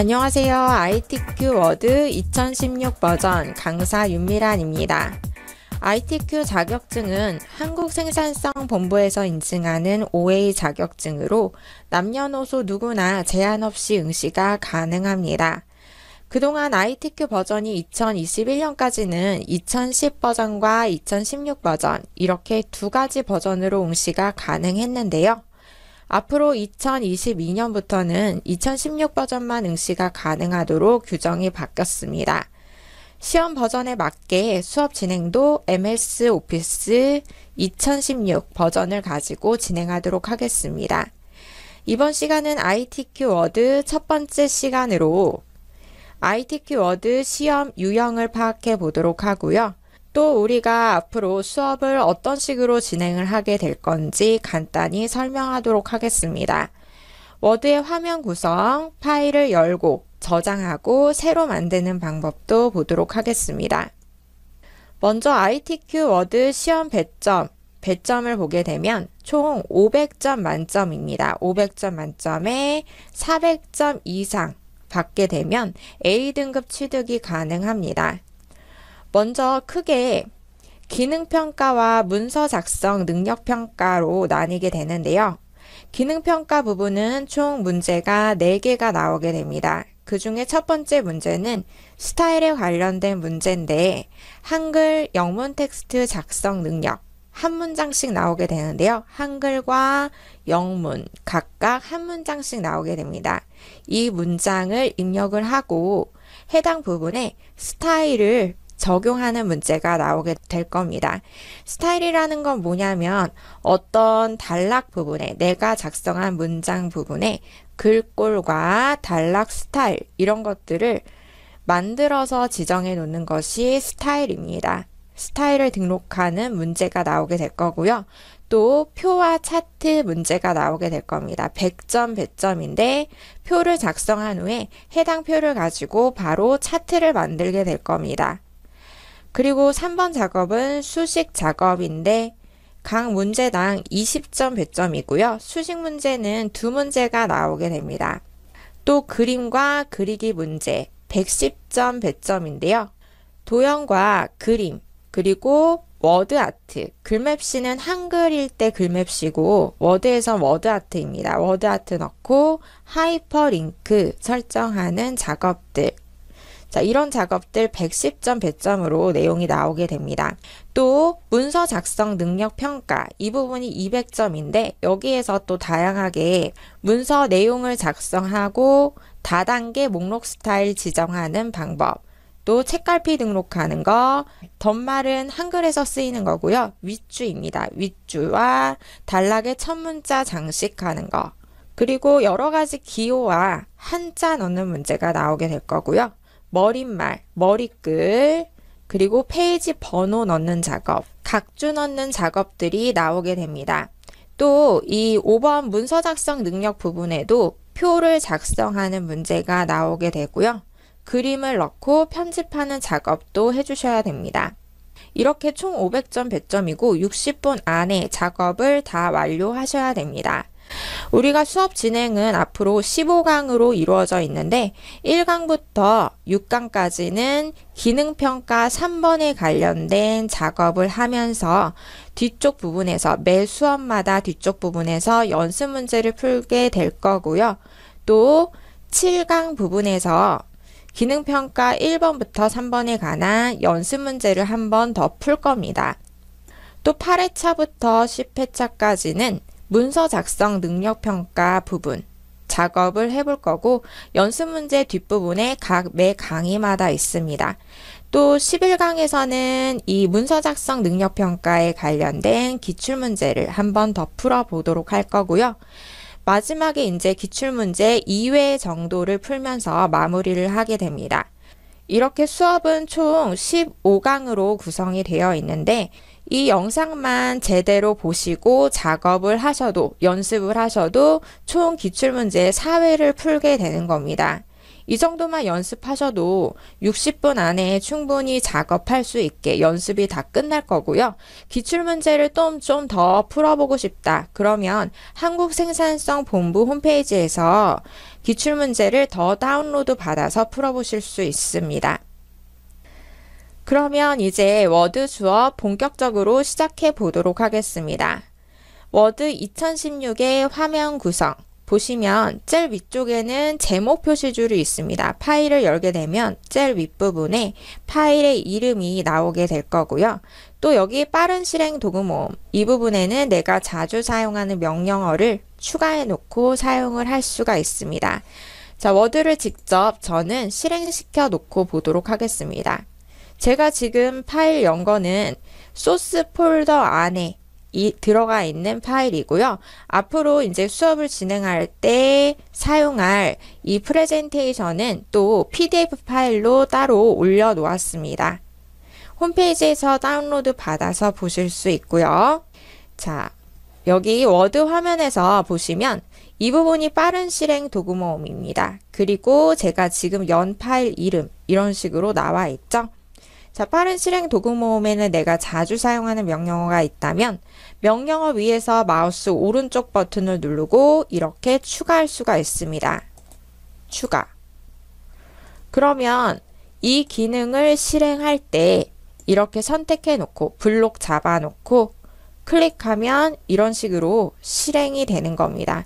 안녕하세요. ITQ 워드 2016 버전 강사 윤미란입니다. ITQ 자격증은 한국생산성 본부에서 인증하는 OA 자격증으로 남녀노소 누구나 제한 없이 응시가 가능합니다. 그동안 ITQ 버전이 2021년까지는 2010 버전과 2016 버전 이렇게 두 가지 버전으로 응시가 가능했는데요. 앞으로 2022년부터는 2016 버전만 응시가 가능하도록 규정이 바뀌었습니다. 시험 버전에 맞게 수업 진행도 MS 오피스 2016 버전을 가지고 진행하도록 하겠습니다. 이번 시간은 ITQ 워드 첫 번째 시간으로 ITQ 워드 시험 유형을 파악해 보도록 하고요. 또 우리가 앞으로 수업을 어떤 식으로 진행을 하게 될 건지 간단히 설명하도록 하겠습니다. 워드의 화면 구성, 파일을 열고 저장하고 새로 만드는 방법도 보도록 하겠습니다. 먼저 ITQ 워드 시험 배점, 배점을 보게 되면 총 500점 만점입니다. 500점 만점에 400점 이상 받게 되면 A등급 취득이 가능합니다. 먼저 크게 기능평가와 문서작성 능력평가로 나뉘게 되는데요. 기능평가 부분은 총 문제가 4개가 나오게 됩니다. 그 중에 첫 번째 문제는 스타일에 관련된 문제인데 한글 영문 텍스트 작성 능력 한 문장씩 나오게 되는데요. 한글과 영문 각각 한 문장씩 나오게 됩니다. 이 문장을 입력을 하고 해당 부분에 스타일을 적용하는 문제가 나오게 될 겁니다. 스타일이라는 건 뭐냐면 어떤 단락 부분에 내가 작성한 문장 부분에 글꼴과 단락 스타일 이런 것들을 만들어서 지정해 놓는 것이 스타일입니다. 스타일을 등록하는 문제가 나오게 될 거고요. 또 표와 차트 문제가 나오게 될 겁니다. 100점, 100점인데 표를 작성한 후에 해당 표를 가지고 바로 차트를 만들게 될 겁니다. 그리고 3번 작업은 수식 작업인데 각 문제당 20점 배점이고요. 수식 문제는 두 문제가 나오게 됩니다. 또 그림과 그리기 문제 110점 배점인데요. 도형과 그림 그리고 워드 아트 글맵시는 한글일 때 글맵시고 워드에서 워드 아트입니다. 워드 아트 넣고 하이퍼링크 설정하는 작업들 자, 이런 작업들 110점 배점으로 내용이 나오게 됩니다. 또 문서 작성 능력 평가 이 부분이 200점인데 여기에서 또 다양하게 문서 내용을 작성하고 다단계 목록 스타일 지정하는 방법 또 책갈피 등록하는 거, 덧말은 한글에서 쓰이는 거고요. 윗주입니다. 윗주와 단락의 첫 문자 장식하는 거. 그리고 여러 가지 기호와 한자 넣는 문제가 나오게 될 거고요. 머릿말, 머리글, 그리고 페이지 번호 넣는 작업, 각주 넣는 작업들이 나오게 됩니다. 또 이 5번 문서 작성 능력 부분에도 표를 작성하는 문제가 나오게 되고요. 그림을 넣고 편집하는 작업도 해주셔야 됩니다. 이렇게 총 500점 100점이고 60분 안에 작업을 다 완료하셔야 됩니다. 우리가 수업 진행은 앞으로 15강으로 이루어져 있는데 1강부터 6강까지는 기능평가 3번에 관련된 작업을 하면서 뒤쪽 부분에서 매 수업마다 뒤쪽 부분에서 연습 문제를 풀게 될 거고요. 또 7강 부분에서 기능평가 1번부터 3번에 관한 연습 문제를 한 번 더 풀 겁니다. 또 8회차부터 10회차까지는 문서 작성 능력 평가 부분 작업을 해볼 거고 연습 문제 뒷부분에 각 매 강의마다 있습니다. 또 11강에서는 이 문서 작성 능력 평가에 관련된 기출 문제를 한 번 더 풀어 보도록 할 거고요. 마지막에 이제 기출 문제 2회 정도를 풀면서 마무리를 하게 됩니다. 이렇게 수업은 총 15강으로 구성이 되어 있는데 이 영상만 제대로 보시고 작업을 하셔도 연습을 하셔도 총 기출문제 4회를 풀게 되는 겁니다. 이 정도만 연습하셔도 60분 안에 충분히 작업할 수 있게 연습이 다 끝날 거고요. 기출문제를 좀 좀 더 풀어보고 싶다. 그러면 한국생산성 본부 홈페이지에서 기출문제를 더 다운로드 받아서 풀어보실 수 있습니다. 그러면 이제 워드 수업 본격적으로 시작해 보도록 하겠습니다. 워드 2016의 화면 구성 보시면 젤 위쪽에는 제목 표시줄이 있습니다. 파일을 열게 되면 젤 윗부분에 파일의 이름이 나오게 될 거고요. 또 여기 빠른 실행 도구 모음 이 부분에는 내가 자주 사용하는 명령어를 추가해 놓고 사용을 할 수가 있습니다. 자, 워드를 직접 저는 실행시켜 놓고 보도록 하겠습니다. 제가 지금 파일 연 거는 소스 폴더 안에 이, 들어가 있는 파일이고요. 앞으로 이제 수업을 진행할 때 사용할 이 프레젠테이션은 또 PDF 파일로 따로 올려 놓았습니다. 홈페이지에서 다운로드 받아서 보실 수 있고요. 자, 여기 워드 화면에서 보시면 이 부분이 빠른 실행 도구 모음입니다. 그리고 제가 지금 연 파일 이름 이런 식으로 나와 있죠. 자, 빠른 실행 도구 모음에는 내가 자주 사용하는 명령어가 있다면 명령어 위에서 마우스 오른쪽 버튼을 누르고 이렇게 추가할 수가 있습니다. 추가. 그러면 이 기능을 실행할 때 이렇게 선택해 놓고 블록 잡아 놓고 클릭하면 이런 식으로 실행이 되는 겁니다.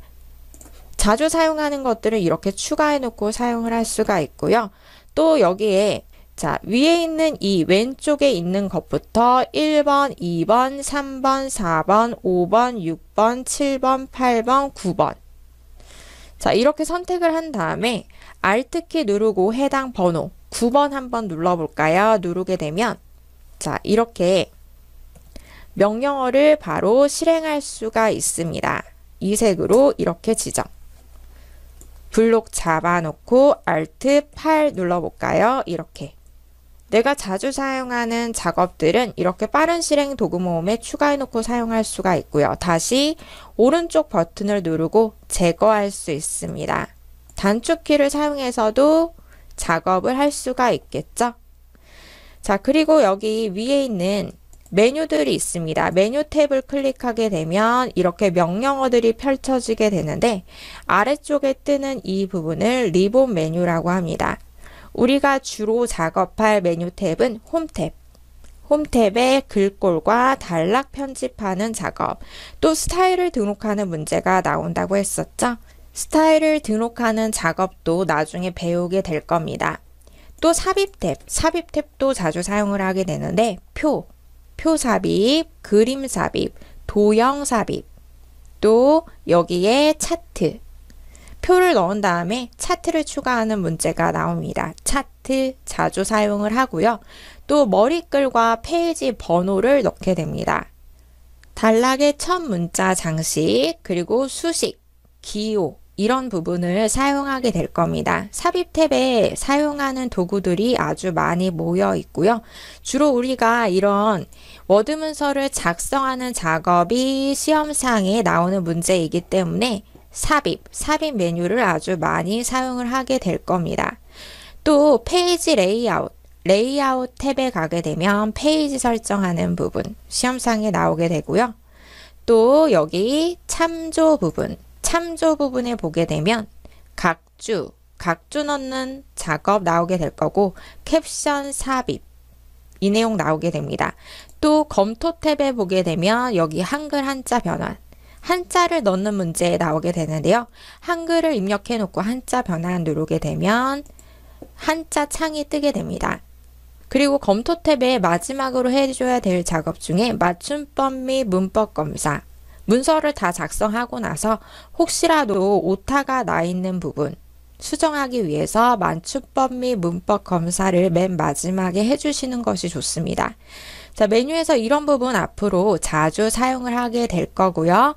자주 사용하는 것들을 이렇게 추가해 놓고 사용을 할 수가 있고요. 또 여기에 자, 위에 있는 이 왼쪽에 있는 것부터 1번, 2번, 3번, 4번, 5번, 6번, 7번, 8번, 9번. 자, 이렇게 선택을 한 다음에 Alt키 누르고 해당 번호 9번 한번 눌러볼까요? 누르게 되면 자, 이렇게 명령어를 바로 실행할 수가 있습니다. 이 색으로 이렇게 지정. 블록 잡아놓고 Alt 8 눌러볼까요? 이렇게. 내가 자주 사용하는 작업들은 이렇게 빠른 실행 도구 모음에 추가해 놓고 사용할 수가 있고요. 다시 오른쪽 버튼을 누르고 제거할 수 있습니다. 단축키를 사용해서도 작업을 할 수가 있겠죠. 자, 그리고 여기 위에 있는 메뉴들이 있습니다. 메뉴 탭을 클릭하게 되면 이렇게 명령어들이 펼쳐지게 되는데 아래쪽에 뜨는 이 부분을 리본 메뉴라고 합니다. 우리가 주로 작업할 메뉴 탭은 홈 탭, 홈탭의 글꼴과 단락 편집하는 작업, 또 스타일을 등록하는 문제가 나온다고 했었죠. 스타일을 등록하는 작업도 나중에 배우게 될 겁니다. 또 삽입 탭, 삽입 탭도 자주 사용을 하게 되는데 표, 표 삽입, 그림 삽입, 도형 삽입, 또 여기에 차트, 표를 넣은 다음에 차트를 추가하는 문제가 나옵니다. 차트 자주 사용을 하고요. 또 머리글과 페이지 번호를 넣게 됩니다. 단락의 첫 문자 장식, 그리고 수식, 기호, 이런 부분을 사용하게 될 겁니다. 삽입 탭에 사용하는 도구들이 아주 많이 모여 있고요. 주로 우리가 이런 워드 문서를 작성하는 작업이 시험상에 나오는 문제이기 때문에 삽입, 삽입 메뉴를 아주 많이 사용을 하게 될 겁니다. 또 페이지 레이아웃, 레이아웃 탭에 가게 되면 페이지 설정하는 부분 시험상에 나오게 되고요. 또 여기 참조 부분, 참조 부분에 보게 되면 각주, 각주 넣는 작업 나오게 될 거고 캡션 삽입, 이 내용 나오게 됩니다. 또 검토 탭에 보게 되면 여기 한글 한자 변환, 한자를 넣는 문제에 나오게 되는데요. 한글을 입력해 놓고 한자 변환 누르게 되면 한자 창이 뜨게 됩니다. 그리고 검토 탭에 마지막으로 해줘야 될 작업 중에 맞춤법 및 문법 검사, 문서를 다 작성하고 나서 혹시라도 오타가 나 있는 부분, 수정하기 위해서 맞춤법및 문법 검사를 맨 마지막에 해주시는 것이 좋습니다. 자, 메뉴에서 이런 부분 앞으로 자주 사용을 하게 될 거고요.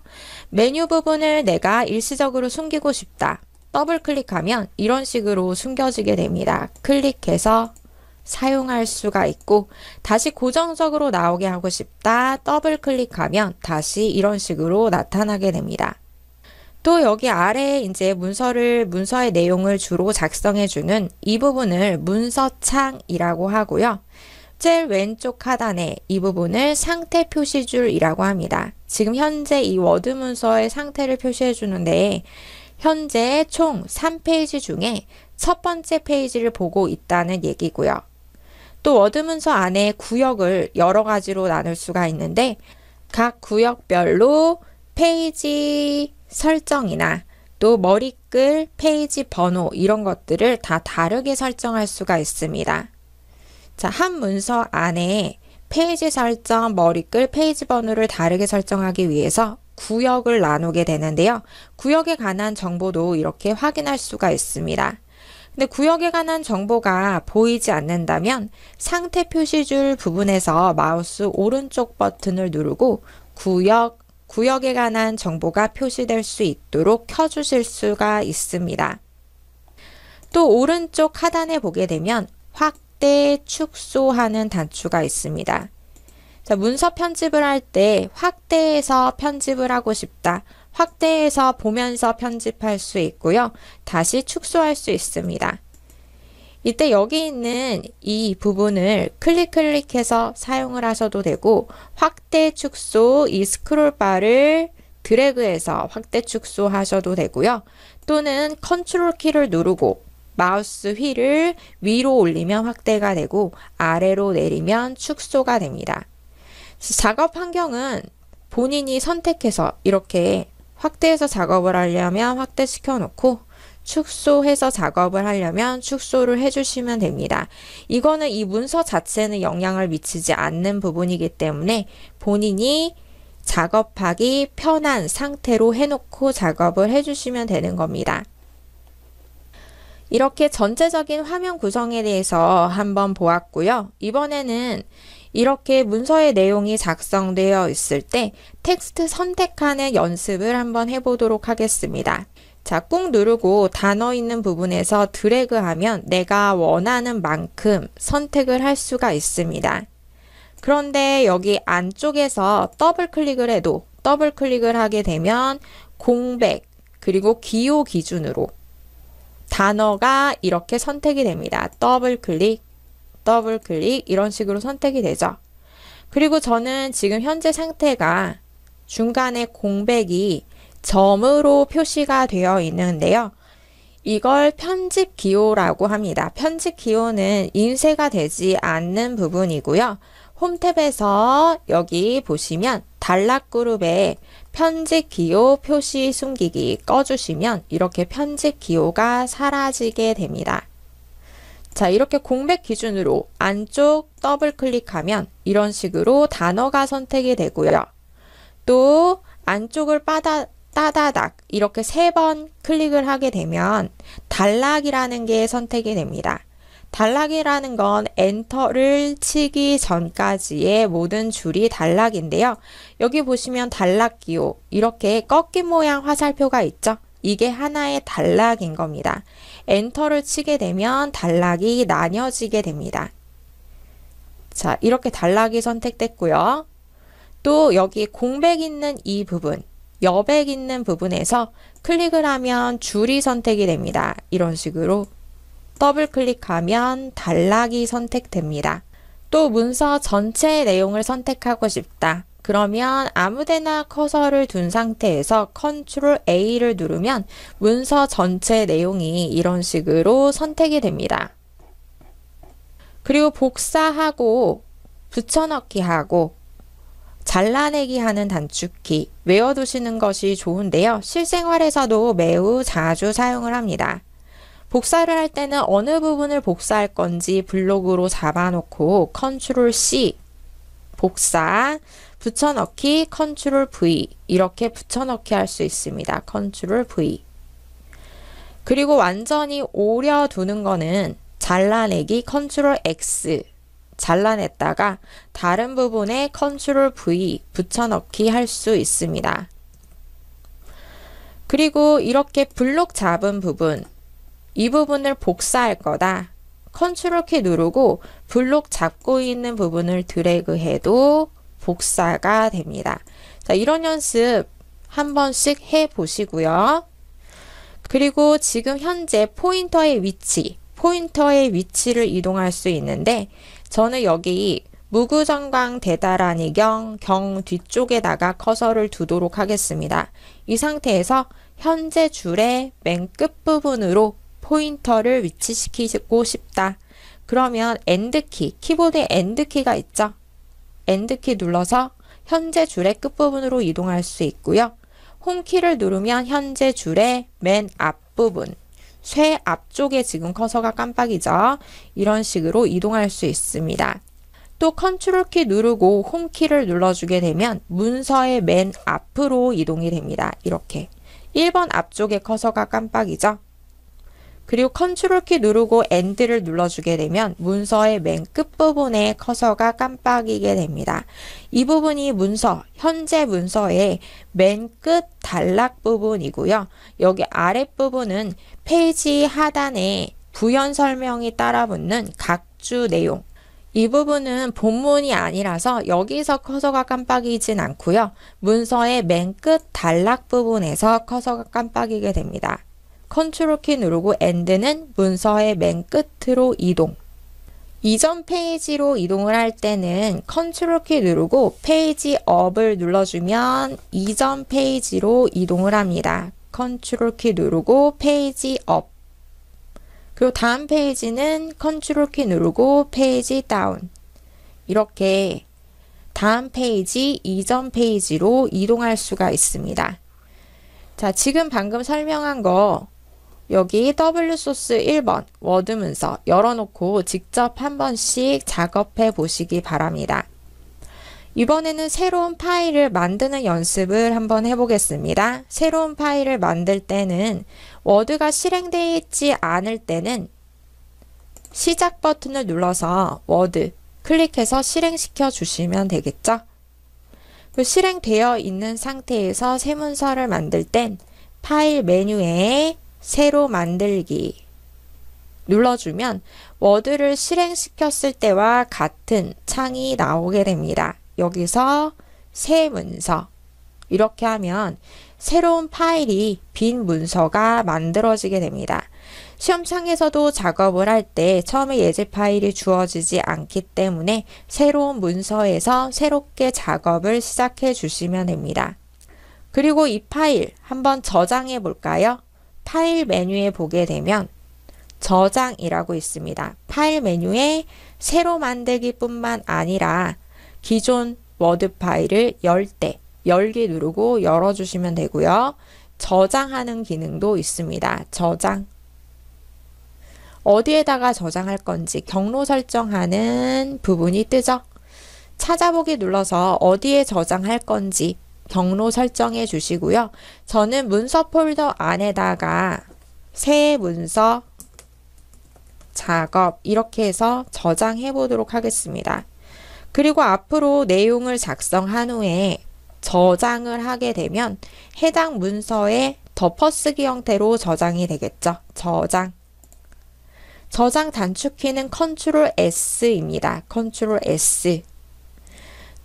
메뉴 부분을 내가 일시적으로 숨기고 싶다. 더블 클릭하면 이런 식으로 숨겨지게 됩니다. 클릭해서 사용할 수가 있고 다시 고정적으로 나오게 하고 싶다. 더블 클릭하면 다시 이런 식으로 나타나게 됩니다. 또 여기 아래에 이제 문서를 문서의 내용을 주로 작성해 주는 이 부분을 문서창이라고 하고요. 셀 왼쪽 하단에 이 부분을 상태 표시줄이라고 합니다. 지금 현재 이 워드 문서의 상태를 표시해 주는데 현재 총 3페이지 중에 첫 번째 페이지를 보고 있다는 얘기고요. 또 워드 문서 안에 구역을 여러 가지로 나눌 수가 있는데 각 구역별로 페이지 설정이나 또 머리글, 페이지 번호 이런 것들을 다 다르게 설정할 수가 있습니다. 자, 한 문서 안에 페이지 설정, 머리글, 페이지 번호를 다르게 설정하기 위해서 구역을 나누게 되는데요. 구역에 관한 정보도 이렇게 확인할 수가 있습니다. 근데 구역에 관한 정보가 보이지 않는다면 상태 표시줄 부분에서 마우스 오른쪽 버튼을 누르고 구역, 구역에 관한 정보가 표시될 수 있도록 켜주실 수가 있습니다. 또 오른쪽 하단에 보게 되면 확때 축소하는 단추가 있습니다. 자, 문서 편집을 할 때 확대해서 편집을 하고 싶다. 확대해서 보면서 편집할 수 있고요. 다시 축소할 수 있습니다. 이때 여기 있는 이 부분을 클릭 클릭해서 사용을 하셔도 되고 확대 축소 이 스크롤바를 드래그해서 확대 축소 하셔도 되고요. 또는 컨트롤 키를 누르고 마우스 휠을 위로 올리면 확대가 되고 아래로 내리면 축소가 됩니다. 작업 환경은 본인이 선택해서 이렇게 확대해서 작업을 하려면 확대시켜 놓고 축소해서 작업을 하려면 축소를 해주시면 됩니다. 이거는 이 문서 자체는 영향을 미치지 않는 부분이기 때문에 본인이 작업하기 편한 상태로 해놓고 작업을 해주시면 되는 겁니다. 이렇게 전체적인 화면 구성에 대해서 한번 보았고요. 이번에는 이렇게 문서의 내용이 작성되어 있을 때 텍스트 선택하는 연습을 한번 해보도록 하겠습니다. 자, 꾹 누르고 단어 있는 부분에서 드래그하면 내가 원하는 만큼 선택을 할 수가 있습니다. 그런데 여기 안쪽에서 더블 클릭을 해도 더블 클릭을 하게 되면 공백 그리고 기호 기준으로 단어가 이렇게 선택이 됩니다. 더블 클릭, 더블 클릭 이런 식으로 선택이 되죠. 그리고 저는 지금 현재 상태가 중간에 공백이 점으로 표시가 되어 있는데요. 이걸 편집 기호라고 합니다. 편집 기호는 인쇄가 되지 않는 부분이고요. 홈탭에서 여기 보시면 단락그룹에 편집 기호 표시 숨기기 꺼주시면 이렇게 편집 기호가 사라지게 됩니다. 자 이렇게 공백 기준으로 안쪽 더블 클릭하면 이런 식으로 단어가 선택이 되고요. 또 안쪽을 빠다, 따다닥 이렇게 세 번 클릭을 하게 되면 단락이라는 게 선택이 됩니다. 단락이라는 건 엔터를 치기 전까지의 모든 줄이 단락인데요. 여기 보시면 단락기호 이렇게 꺾인 모양 화살표가 있죠. 이게 하나의 단락인 겁니다. 엔터를 치게 되면 단락이 나뉘어지게 됩니다. 자, 이렇게 단락이 선택됐고요. 또 여기 공백 있는 이 부분, 여백 있는 부분에서 클릭을 하면 줄이 선택이 됩니다. 이런 식으로 더블 클릭하면 단락이 선택됩니다. 또 문서 전체 내용을 선택하고 싶다. 그러면 아무데나 커서를 둔 상태에서 컨트롤 A를 누르면 문서 전체 내용이 이런 식으로 선택이 됩니다. 그리고 복사하고 붙여넣기 하고 잘라내기 하는 단축키 외워두시는 것이 좋은데요. 실생활에서도 매우 자주 사용을 합니다. 복사를 할 때는 어느 부분을 복사할 건지 블록으로 잡아놓고 컨트롤 C 복사 붙여넣기 컨트롤 V 이렇게 붙여넣기 할 수 있습니다. 컨트롤 V 그리고 완전히 오려 두는 거는 잘라내기 컨트롤 X 잘라냈다가 다른 부분에 컨트롤 V 붙여넣기 할 수 있습니다. 그리고 이렇게 블록 잡은 부분 이 부분을 복사할 거다. 컨트롤 키 누르고 블록 잡고 있는 부분을 드래그 해도 복사가 됩니다. 자, 이런 연습 한 번씩 해 보시고요. 그리고 지금 현재 포인터의 위치, 포인터의 위치를 이동할 수 있는데 저는 여기 무구정광 대다란이 경, 경 뒤쪽에다가 커서를 두도록 하겠습니다. 이 상태에서 현재 줄의 맨 끝부분으로 포인터를 위치시키고 싶다. 그러면 엔드키, 키보드에 엔드키가 있죠? 엔드키 눌러서 현재 줄의 끝부분으로 이동할 수 있고요. 홈키를 누르면 현재 줄의 맨 앞부분, 쇠 앞쪽에 지금 커서가 깜빡이죠. 이런 식으로 이동할 수 있습니다. 또 컨트롤 키 누르고 홈키를 눌러주게 되면 문서의 맨 앞으로 이동이 됩니다. 이렇게. 1번 앞쪽에 커서가 깜빡이죠. 그리고 컨트롤 키 누르고 엔드를 눌러주게 되면 문서의 맨 끝부분에 커서가 깜빡이게 됩니다. 이 부분이 문서, 현재 문서의 맨 끝 단락 부분이고요. 여기 아랫부분은 페이지 하단에 부연 설명이 따라붙는 각주 내용, 이 부분은 본문이 아니라서 여기서 커서가 깜빡이진 않고요. 문서의 맨 끝 단락 부분에서 커서가 깜빡이게 됩니다. 컨트롤 키 누르고 엔드는 문서의 맨 끝으로 이동. 이전 페이지로 이동을 할 때는 컨트롤 키 누르고 페이지 업을 눌러주면 이전 페이지로 이동을 합니다. 컨트롤 키 누르고 페이지 업. 그리고 다음 페이지는 컨트롤 키 누르고 페이지 다운. 이렇게 다음 페이지, 이전 페이지로 이동할 수가 있습니다. 자, 지금 방금 설명한 거 여기 W소스 1번 워드 문서 열어놓고 직접 한 번씩 작업해 보시기 바랍니다. 이번에는 새로운 파일을 만드는 연습을 한번 해보겠습니다. 새로운 파일을 만들 때는 워드가 실행되어 있지 않을 때는 시작 버튼을 눌러서 워드 클릭해서 실행시켜 주시면 되겠죠. 그 실행되어 있는 상태에서 새 문서를 만들 땐 파일 메뉴에 새로 만들기 눌러주면 워드를 실행시켰을 때와 같은 창이 나오게 됩니다. 여기서 새 문서 이렇게 하면 새로운 파일이 빈 문서가 만들어지게 됩니다. 시험창에서도 작업을 할 때 처음에 예제 파일이 주어지지 않기 때문에 새로운 문서에서 새롭게 작업을 시작해 주시면 됩니다. 그리고 이 파일 한번 저장해 볼까요? 파일 메뉴에 보게 되면 저장이라고 있습니다. 파일 메뉴에 새로 만들기 뿐만 아니라 기존 워드 파일을 열 때 열기 누르고 열어주시면 되고요. 저장하는 기능도 있습니다. 저장 어디에다가 저장할 건지 경로 설정하는 부분이 뜨죠. 찾아보기 눌러서 어디에 저장할 건지 경로 설정해 주시고요. 저는 문서 폴더 안에다가 새 문서 작업 이렇게 해서 저장해 보도록 하겠습니다. 그리고 앞으로 내용을 작성한 후에 저장을 하게 되면 해당 문서에 덮어쓰기 형태로 저장이 되겠죠. 저장. 저장 단축키는 컨트롤 S입니다. 컨트롤 S.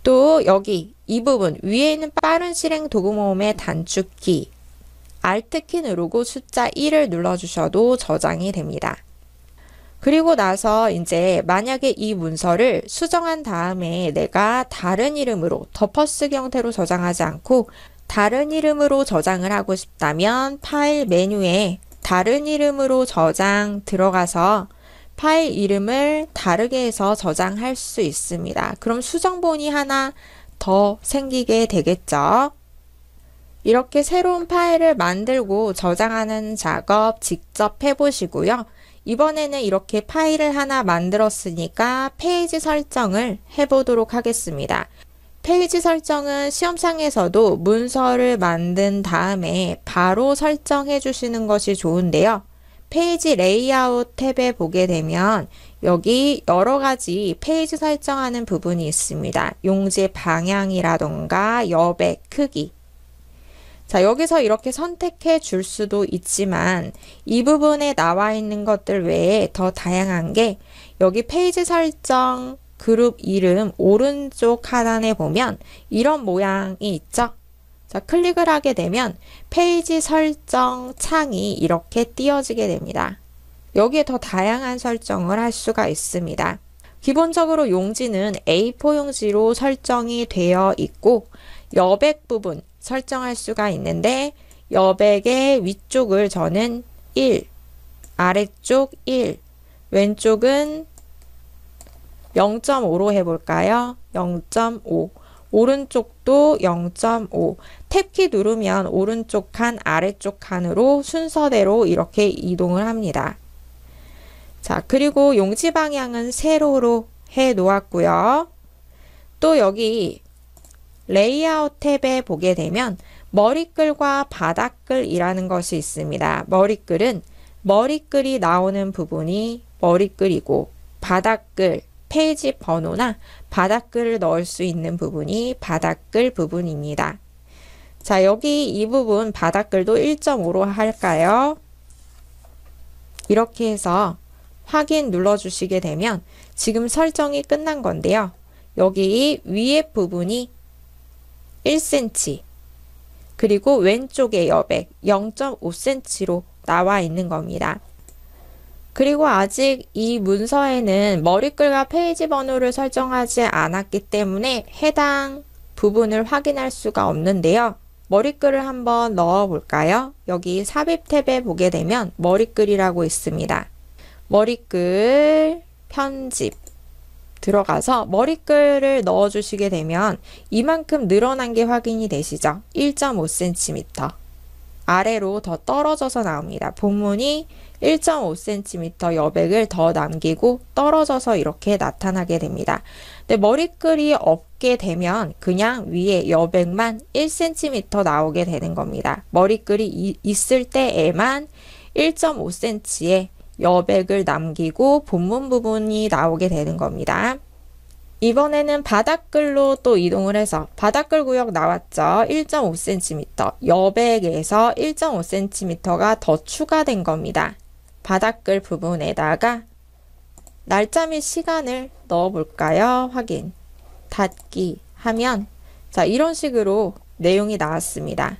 또 여기 이 부분 위에 있는 빠른 실행 도구 모음의 단축키 Alt키 누르고 숫자 1을 눌러주셔도 저장이 됩니다. 그리고 나서 이제 만약에 이 문서를 수정한 다음에 내가 다른 이름으로 덮어쓰기 형태로 저장하지 않고 다른 이름으로 저장을 하고 싶다면 파일 메뉴에 다른 이름으로 저장 들어가서 파일 이름을 다르게 해서 저장할 수 있습니다. 그럼 수정본이 하나 더 생기게 되겠죠. 이렇게 새로운 파일을 만들고 저장하는 작업 직접 해보시고요. 이번에는 이렇게 파일을 하나 만들었으니까 페이지 설정을 해보도록 하겠습니다. 페이지 설정은 시험상에서도 문서를 만든 다음에 바로 설정해 주시는 것이 좋은데요. 페이지 레이아웃 탭에 보게 되면 여기 여러 가지 페이지 설정하는 부분이 있습니다. 용지의 방향이라던가 여백, 크기. 자, 여기서 이렇게 선택해 줄 수도 있지만 이 부분에 나와 있는 것들 외에 더 다양한 게 여기 페이지 설정 그룹 이름 오른쪽 하단에 보면 이런 모양이 있죠. 자, 클릭을 하게 되면 페이지 설정 창이 이렇게 띄어지게 됩니다. 여기에 더 다양한 설정을 할 수가 있습니다. 기본적으로 용지는 A4 용지로 설정이 되어 있고 여백 부분 설정할 수가 있는데 여백의 위쪽을 저는 1, 아래쪽 1, 왼쪽은 0.5로 해볼까요? 0.5 오른쪽도 0.5 탭키 누르면 오른쪽 칸 아래쪽 칸으로 순서대로 이렇게 이동을 합니다. 자, 그리고 용지 방향은 세로로 해 놓았고요. 또 여기 레이아웃 탭에 보게 되면 머리글과 바닥글이라는 것이 있습니다. 머리글은 머리글이 나오는 부분이 머리글이고 바닥글, 페이지 번호나 바닥글을 넣을 수 있는 부분이 바닥글 부분입니다. 자, 여기 이 부분 바닥글도 1.5로 할까요? 이렇게 해서 확인 눌러주시게 되면 지금 설정이 끝난 건데요. 여기 위에 부분이 1cm 그리고 왼쪽에 여백 0.5cm로 나와 있는 겁니다. 그리고 아직 이 문서에는 머리글과 페이지 번호를 설정하지 않았기 때문에 해당 부분을 확인할 수가 없는데요. 머리글을 한번 넣어 볼까요? 여기 삽입 탭에 보게 되면 머리글이라고 있습니다. 머리글 편집 들어가서 머리글을 넣어주시게 되면 이만큼 늘어난 게 확인이 되시죠? 1.5cm 아래로 더 떨어져서 나옵니다. 본문이 1.5cm 여백을 더 남기고 떨어져서 이렇게 나타나게 됩니다. 근데 머리글이 없게 되면 그냥 위에 여백만 1cm 나오게 되는 겁니다. 머리글이 있을 때에만 1.5cm의 여백을 남기고 본문 부분이 나오게 되는 겁니다. 이번에는 바닥글로 또 이동을 해서 바닥글 구역 나왔죠. 1.5cm 여백에서 1.5cm가 더 추가된 겁니다. 바닥글 부분에다가 날짜 및 시간을 넣어볼까요? 확인 닫기 하면 자 이런 식으로 내용이 나왔습니다.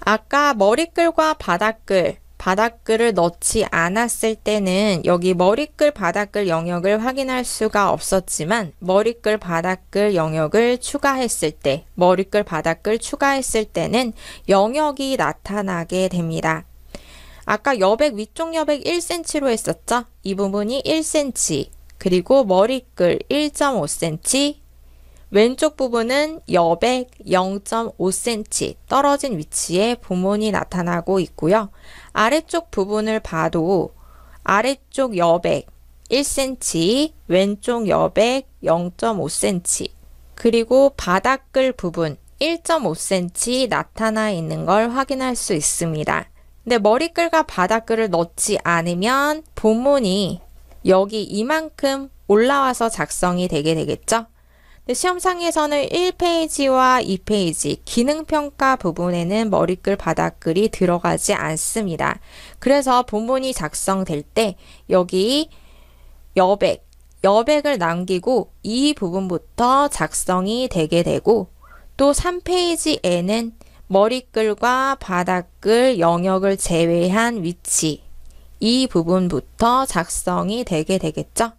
아까 머리글과 바닥글 바닥글을 넣지 않았을 때는 여기 머리글 바닥글 영역을 확인할 수가 없었지만 머리글 바닥글 영역을 추가했을 때 머리글 바닥글 추가했을 때는 영역이 나타나게 됩니다. 아까 여백 위쪽 여백 1cm로 했었죠? 이 부분이 1cm 그리고 머리글 1.5cm 왼쪽 부분은 여백 0.5cm 떨어진 위치에 부문이 나타나고 있고요. 아래쪽 부분을 봐도 아래쪽 여백 1cm, 왼쪽 여백 0.5cm, 그리고 바닥글 부분 1.5cm 나타나 있는 걸 확인할 수 있습니다. 근데 머리글과 바닥글을 넣지 않으면 본문이 여기 이만큼 올라와서 작성이 되게 되겠죠? 시험상에서는 1페이지와 2페이지 기능평가 부분에는 머리글 바닥글이 들어가지 않습니다. 그래서 본문이 작성될 때 여기 여백, 여백을 남기고 이 부분부터 작성이 되게 되고 또 3페이지에는 머리글과 바닥글 영역을 제외한 위치 이 부분부터 작성이 되게 되겠죠.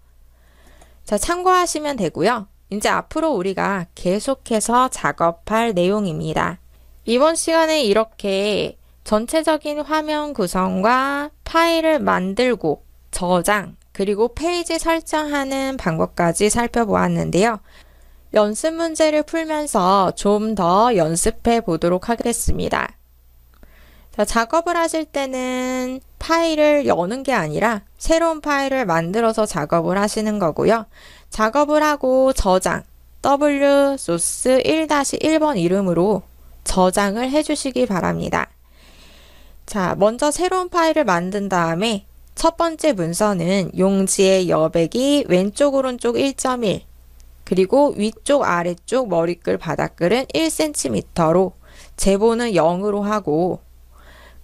자, 참고하시면 되고요. 이제 앞으로 우리가 계속해서 작업할 내용입니다. 이번 시간에 이렇게 전체적인 화면 구성과 파일을 만들고 저장 그리고 페이지 설정하는 방법까지 살펴보았는데요. 연습 문제를 풀면서 좀 더 연습해 보도록 하겠습니다. 자, 작업을 하실 때는 파일을 여는 게 아니라 새로운 파일을 만들어서 작업을 하시는 거고요. 작업을 하고 저장 W 소스 1-1번 이름으로 저장을 해주시기 바랍니다. 자, 먼저 새로운 파일을 만든 다음에 첫 번째 문서는 용지의 여백이 왼쪽 오른쪽 1.1 그리고 위쪽 아래쪽 머리글 바닥글은 1cm로 제보는 0으로 하고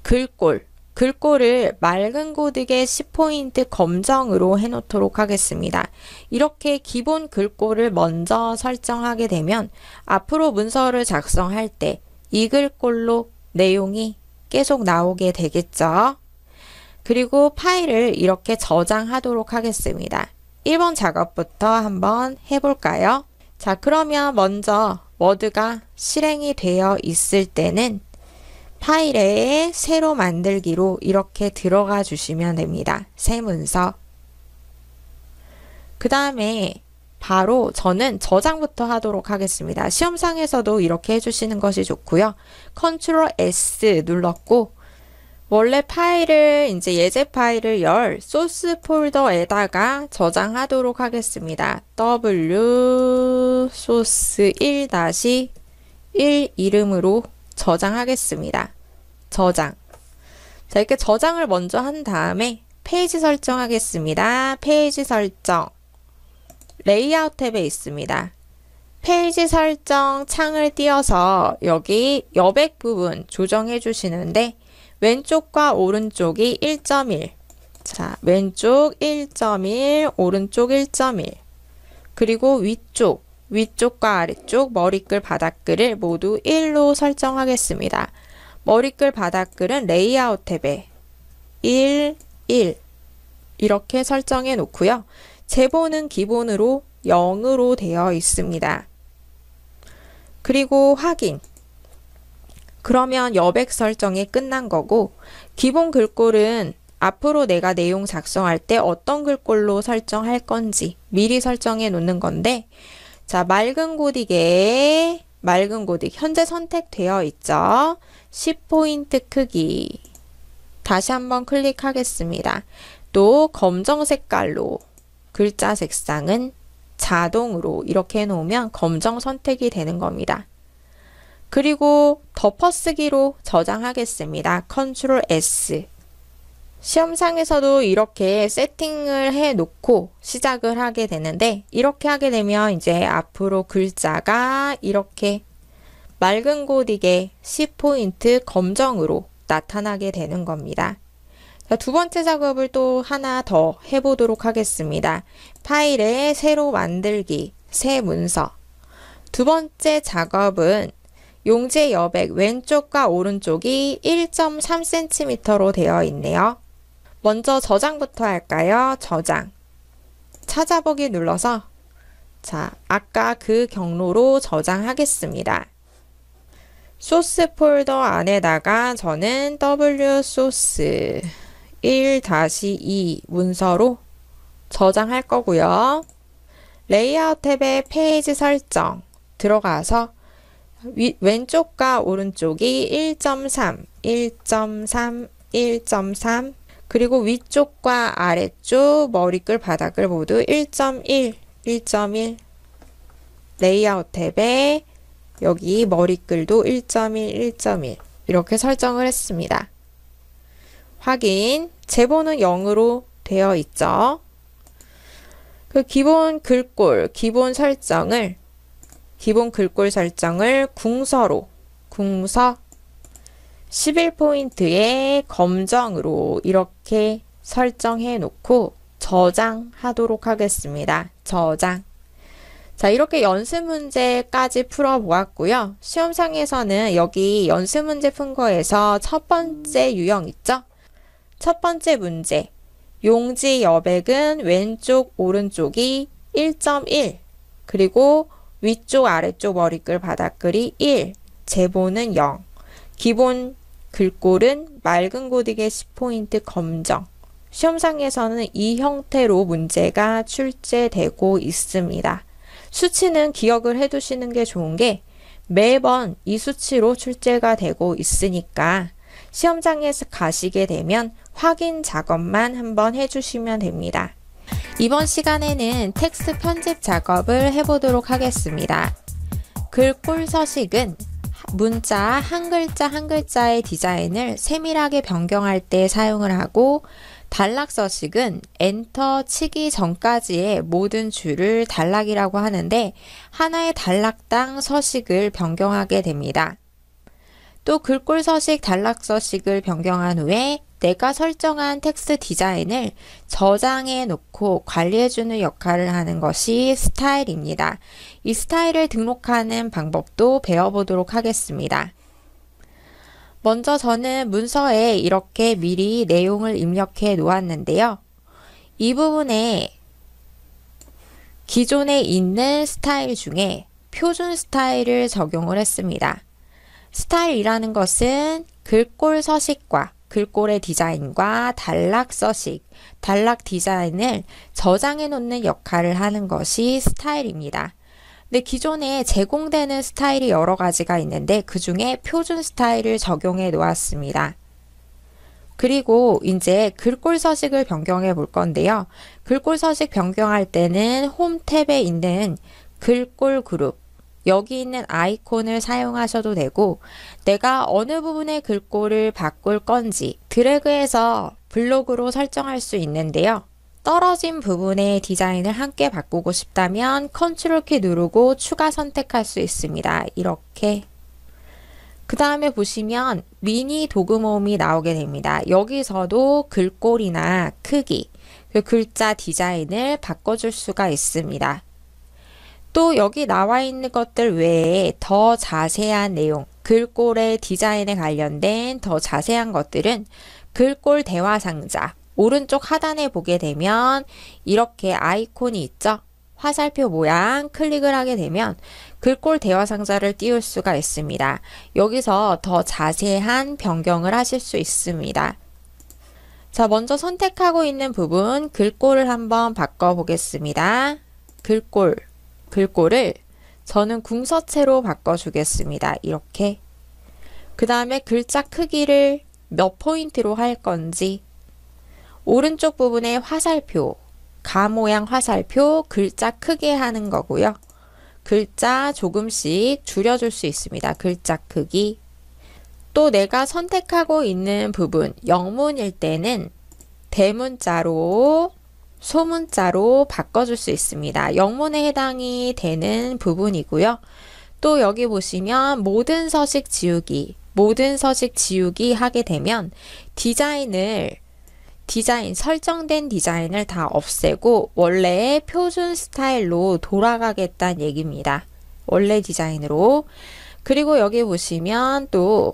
글꼴 글꼴을 맑은 고딕의 10포인트 검정으로 해놓도록 하겠습니다. 이렇게 기본 글꼴을 먼저 설정하게 되면 앞으로 문서를 작성할 때 이 글꼴로 내용이 계속 나오게 되겠죠. 그리고 파일을 이렇게 저장하도록 하겠습니다. 1번 작업부터 한번 해볼까요? 자, 그러면 먼저 워드가 실행이 되어 있을 때는 파일에 새로 만들기로 이렇게 들어가 주시면 됩니다. 새 문서. 그 다음에 바로 저는 저장부터 하도록 하겠습니다. 시험상에서도 이렇게 해주시는 것이 좋고요. 컨트롤 S 눌렀고 원래 파일을 이제 예제 파일을 열 소스 폴더에다가 저장하도록 하겠습니다. w 소스 1-1 이름으로 저장하겠습니다. 저장. 자, 이렇게 저장을 먼저 한 다음에 페이지 설정하겠습니다. 페이지 설정. 레이아웃 탭에 있습니다. 페이지 설정 창을 띄어서 여기 여백 부분 조정해 주시는데 왼쪽과 오른쪽이 1.1 자, 왼쪽 1.1, 오른쪽 1.1 그리고 위쪽 위쪽과 아래쪽 머리글 바닥글을 모두 1로 설정하겠습니다. 머리글 바닥글은 레이아웃 탭에 1, 1 이렇게 설정해 놓고요. 제본은 기본으로 0으로 되어 있습니다. 그리고 확인 그러면 여백 설정이 끝난 거고 기본 글꼴은 앞으로 내가 내용 작성할 때 어떤 글꼴로 설정할 건지 미리 설정해 놓는 건데 자, 맑은 고딕에 맑은 고딕 현재 선택되어 있죠. 10포인트 크기 다시 한번 클릭하겠습니다. 또 검정 색깔로 글자 색상은 자동으로 이렇게 해놓으면 검정 선택이 되는 겁니다. 그리고 덮어쓰기로 저장하겠습니다. 컨트롤 S 시험상에서도 이렇게 세팅을 해 놓고 시작을 하게 되는데 이렇게 하게 되면 이제 앞으로 글자가 이렇게 맑은 고딕의 C포인트 검정으로 나타나게 되는 겁니다. 자, 두 번째 작업을 또 하나 더 해보도록 하겠습니다. 파일에 새로 만들기, 새 문서. 두 번째 작업은 용재 여백 왼쪽과 오른쪽이 1.3cm로 되어 있네요. 먼저 저장부터 할까요? 저장. 찾아보기 눌러서 자, 아까 그 경로로 저장하겠습니다. 소스 폴더 안에다가 저는 w 소스 1-2 문서로 저장할 거고요. 레이아웃 탭의 페이지 설정 들어가서 위, 왼쪽과 오른쪽이 1.3, 1.3, 1.3 그리고 위쪽과 아래쪽 머리끌 바닥을 모두 1.1, 1.1 레이아웃 탭에 여기 머리끌도 1.1, 1.1 이렇게 설정을 했습니다. 확인, 제보는 0으로 되어 있죠. 그 기본 글꼴, 기본 설정을 기본 글꼴 설정을 궁서로 궁서 11포인트의 검정으로 이렇게 설정해 놓고 저장하도록 하겠습니다. 저장. 자, 이렇게 연습 문제까지 풀어보았고요. 시험상에서는 여기 연습 문제 푼 거에서 첫 번째 유형 있죠? 첫 번째 문제. 용지 여백은 왼쪽, 오른쪽이 1.1. 그리고 위쪽, 아래쪽 머리글, 바닥글이 1. 제보는 0. 기본 글꼴은 맑은 고딕의 10포인트 검정. 시험상에서는 이 형태로 문제가 출제되고 있습니다. 수치는 기억을 해두시는 게 좋은 게 매번 이 수치로 출제가 되고 있으니까 시험장에서 가시게 되면 확인 작업만 한번 해주시면 됩니다. 이번 시간에는 텍스트 편집 작업을 해보도록 하겠습니다. 글꼴 서식은 문자 한 글자 한 글자의 디자인을 세밀하게 변경할 때 사용을 하고 단락서식은 엔터 치기 전까지의 모든 줄을 단락이라고 하는데 하나의 단락당 서식을 변경하게 됩니다. 또 글꼴 서식, 단락 서식을 변경한 후에 내가 설정한 텍스트 디자인을 저장해 놓고 관리해주는 역할을 하는 것이 스타일입니다. 이 스타일을 등록하는 방법도 배워보도록 하겠습니다. 먼저 저는 문서에 이렇게 미리 내용을 입력해 놓았는데요. 이 부분에 기존에 있는 스타일 중에 표준 스타일을 적용을 했습니다. 스타일이라는 것은 글꼴 서식과 글꼴의 디자인과 단락 서식, 단락 디자인을 저장해 놓는 역할을 하는 것이 스타일입니다. 근데 기존에 제공되는 스타일이 여러 가지가 있는데 그 중에 표준 스타일을 적용해 놓았습니다. 그리고 이제 글꼴 서식을 변경해 볼 건데요. 글꼴 서식 변경할 때는 홈 탭에 있는 글꼴 그룹, 여기 있는 아이콘을 사용하셔도 되고 내가 어느 부분의 글꼴을 바꿀 건지 드래그해서 블록으로 설정할 수 있는데요. 떨어진 부분의 디자인을 함께 바꾸고 싶다면 컨트롤 키 누르고 추가 선택할 수 있습니다. 이렇게 그 다음에 보시면 미니 도구 모음이 나오게 됩니다. 여기서도 글꼴이나 크기, 그 글자 디자인을 바꿔줄 수가 있습니다. 또 여기 나와 있는 것들 외에 더 자세한 내용, 글꼴의 디자인에 관련된 더 자세한 것들은 글꼴 대화 상자 오른쪽 하단에 보게 되면 이렇게 아이콘이 있죠. 화살표 모양 클릭을 하게 되면 글꼴 대화 상자를 띄울 수가 있습니다. 여기서 더 자세한 변경을 하실 수 있습니다. 자, 먼저 선택하고 있는 부분 글꼴을 한번 바꿔보겠습니다. 글꼴 글꼴을 저는 궁서체로 바꿔주겠습니다. 이렇게. 그 다음에 글자 크기를 몇 포인트로 할 건지 오른쪽 부분에 화살표, 가 모양 화살표 글자 크게 하는 거고요. 글자 조금씩 줄여줄 수 있습니다. 글자 크기. 또 내가 선택하고 있는 부분, 영문일 때는 대문자로 소문자로 바꿔줄 수 있습니다. 영문에 해당이 되는 부분이고요. 또 여기 보시면 모든 서식 지우기, 모든 서식 지우기 하게 되면 디자인을 디자인, 설정된 디자인을 다 없애고 원래의 표준 스타일로 돌아가겠다는 얘기입니다. 원래 디자인으로. 그리고 여기 보시면 또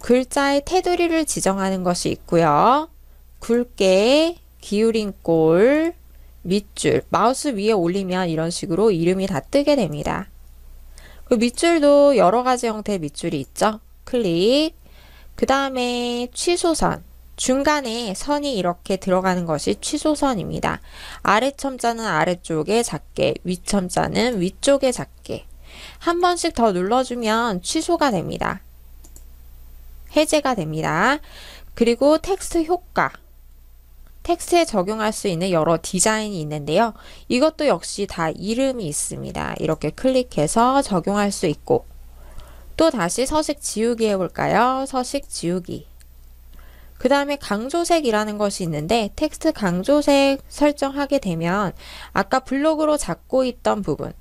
글자의 테두리를 지정하는 것이 있고요. 굵게 기울인 꼴, 밑줄, 마우스 위에 올리면 이런 식으로 이름이 다 뜨게 됩니다. 그 밑줄도 여러 가지 형태의 밑줄이 있죠. 클릭, 그 다음에 취소선, 중간에 선이 이렇게 들어가는 것이 취소선입니다. 아래 첨자는 아래쪽에 작게, 위 첨자는 위쪽에 작게. 한 번씩 더 눌러주면 취소가 됩니다. 해제가 됩니다. 그리고 텍스트 효과. 텍스트에 적용할 수 있는 여러 디자인이 있는데요. 이것도 역시 다 이름이 있습니다. 이렇게 클릭해서 적용할 수 있고 또 다시 서식 지우기 해볼까요? 서식 지우기 그 다음에 강조색이라는 것이 있는데 텍스트 강조색 설정하게 되면 아까 블록으로 잡고 있던 부분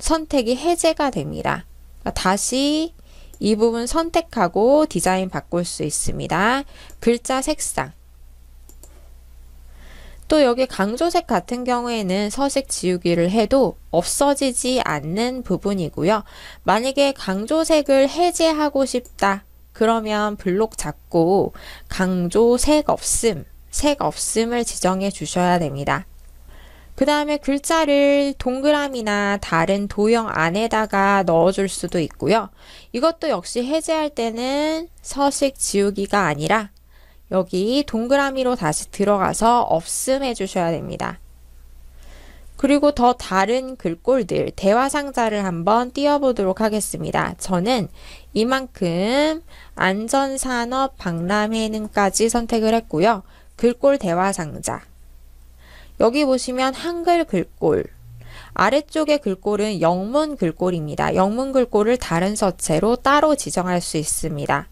선택이 해제가 됩니다. 그러니까 다시 이 부분 선택하고 디자인 바꿀 수 있습니다. 글자 색상 또 여기 강조색 같은 경우에는 서식 지우기를 해도 없어지지 않는 부분이고요. 만약에 강조색을 해제하고 싶다. 그러면 블록 잡고 강조색 없음, 색 없음을 지정해 주셔야 됩니다. 그 다음에 글자를 동그라미나 다른 도형 안에다가 넣어줄 수도 있고요. 이것도 역시 해제할 때는 서식 지우기가 아니라 여기 동그라미로 다시 들어가서 없음 해주셔야 됩니다. 그리고 더 다른 글꼴들, 대화 상자를 한번 띄워보도록 하겠습니다. 저는 이만큼 안전산업 박람회는까지 선택을 했고요. 글꼴 대화 상자. 여기 보시면 한글 글꼴. 아래쪽의 글꼴은 영문 글꼴입니다. 영문 글꼴을 다른 서체로 따로 지정할 수 있습니다.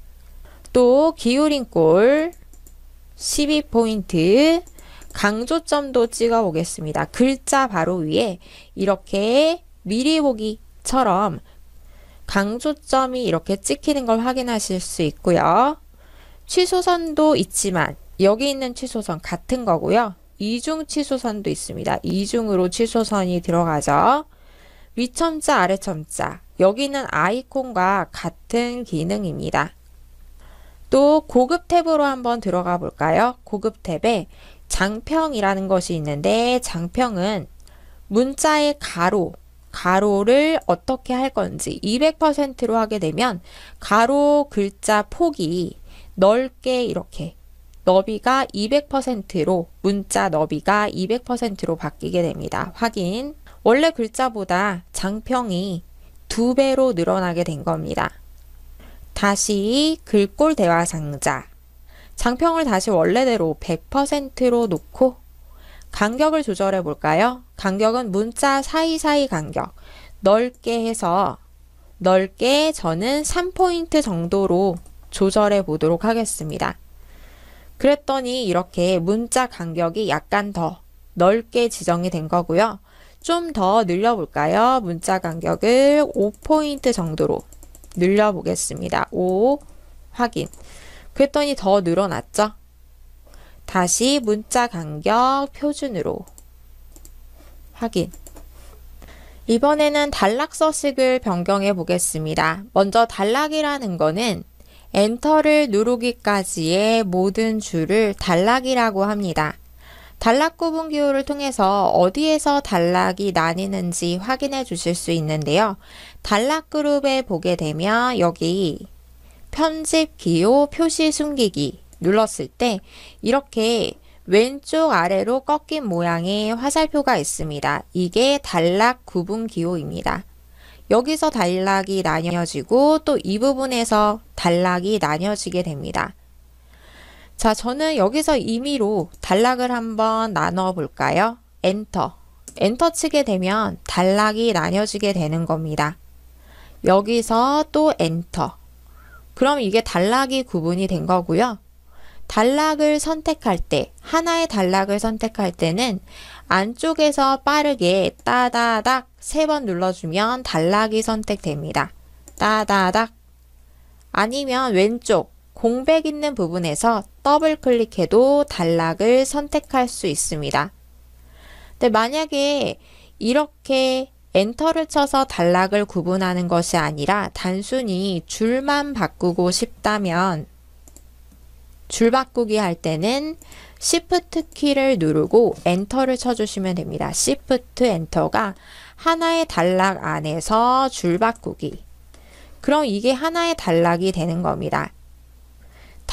또 기울임골 12포인트 강조점도 찍어 보겠습니다. 글자 바로 위에 이렇게 미리 보기처럼 강조점이 이렇게 찍히는 걸 확인하실 수 있고요. 취소선도 있지만 여기 있는 취소선 같은 거고요. 이중 취소선도 있습니다. 이중으로 취소선이 들어가죠. 위첨자, 아래첨자. 여기는 아이콘과 같은 기능입니다. 또 고급 탭으로 한번 들어가 볼까요? 고급 탭에 장평이라는 것이 있는데 장평은 문자의 가로, 가로를 어떻게 할 건지 200%로 하게 되면 가로 글자 폭이 넓게 이렇게 너비가 200%로 문자 너비가 200%로 바뀌게 됩니다. 확인. 원래 글자보다 장평이 두 배로 늘어나게 된 겁니다. 다시 글꼴 대화 상자. 장평을 다시 원래대로 100%로 놓고 간격을 조절해 볼까요? 간격은 문자 사이사이 간격. 넓게 해서 넓게 저는 3포인트 정도로 조절해 보도록 하겠습니다. 그랬더니 이렇게 문자 간격이 약간 더 넓게 지정이 된 거고요. 좀 더 늘려볼까요? 문자 간격을 5포인트 정도로 늘려보겠습니다. 5 확인. 그랬더니 더 늘어났죠? 다시 문자 간격 표준으로 확인. 이번에는 단락서식을 변경해 보겠습니다. 먼저 단락이라는 거는 엔터를 누르기까지의 모든 줄을 단락이라고 합니다. 단락 구분 기호를 통해서 어디에서 단락이 나뉘는지 확인해 주실 수 있는데요. 단락 그룹에 보게 되면 여기 편집 기호 표시 숨기기 눌렀을 때 이렇게 왼쪽 아래로 꺾인 모양의 화살표가 있습니다. 이게 단락 구분 기호입니다. 여기서 단락이 나뉘어지고 또 이 부분에서 단락이 나뉘어지게 됩니다. 자, 저는 여기서 임의로 단락을 한번 나눠 볼까요? 엔터. 엔터 치게 되면 단락이 나뉘어지게 되는 겁니다. 여기서 또 엔터. 그럼 이게 단락이 구분이 된 거고요. 단락을 선택할 때, 하나의 단락을 선택할 때는 안쪽에서 빠르게 따다닥 세 번 눌러주면 단락이 선택됩니다. 따다닥. 아니면 왼쪽 공백 있는 부분에서 더블 클릭해도 단락을 선택할 수 있습니다. 근데 만약에 이렇게 엔터를 쳐서 단락을 구분하는 것이 아니라 단순히 줄만 바꾸고 싶다면 줄 바꾸기 할 때는 Shift 키를 누르고 엔터를 쳐주시면 됩니다. Shift 엔터가 하나의 단락 안에서 줄 바꾸기. 그럼 이게 하나의 단락이 되는 겁니다.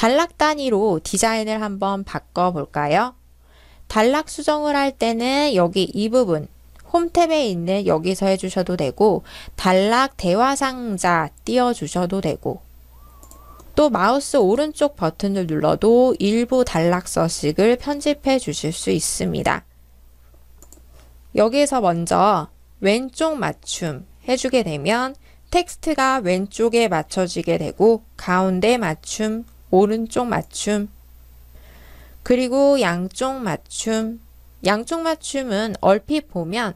단락 단위로 디자인을 한번 바꿔볼까요? 단락 수정을 할 때는 여기 이 부분 홈탭에 있는 여기서 해주셔도 되고 단락 대화 상자 띄워주셔도 되고 또 마우스 오른쪽 버튼을 눌러도 일부 단락서식을 편집해 주실 수 있습니다. 여기에서 먼저 왼쪽 맞춤 해주게 되면 텍스트가 왼쪽에 맞춰지게 되고 가운데 맞춤 오른쪽 맞춤 그리고 양쪽 맞춤 양쪽 맞춤은 얼핏 보면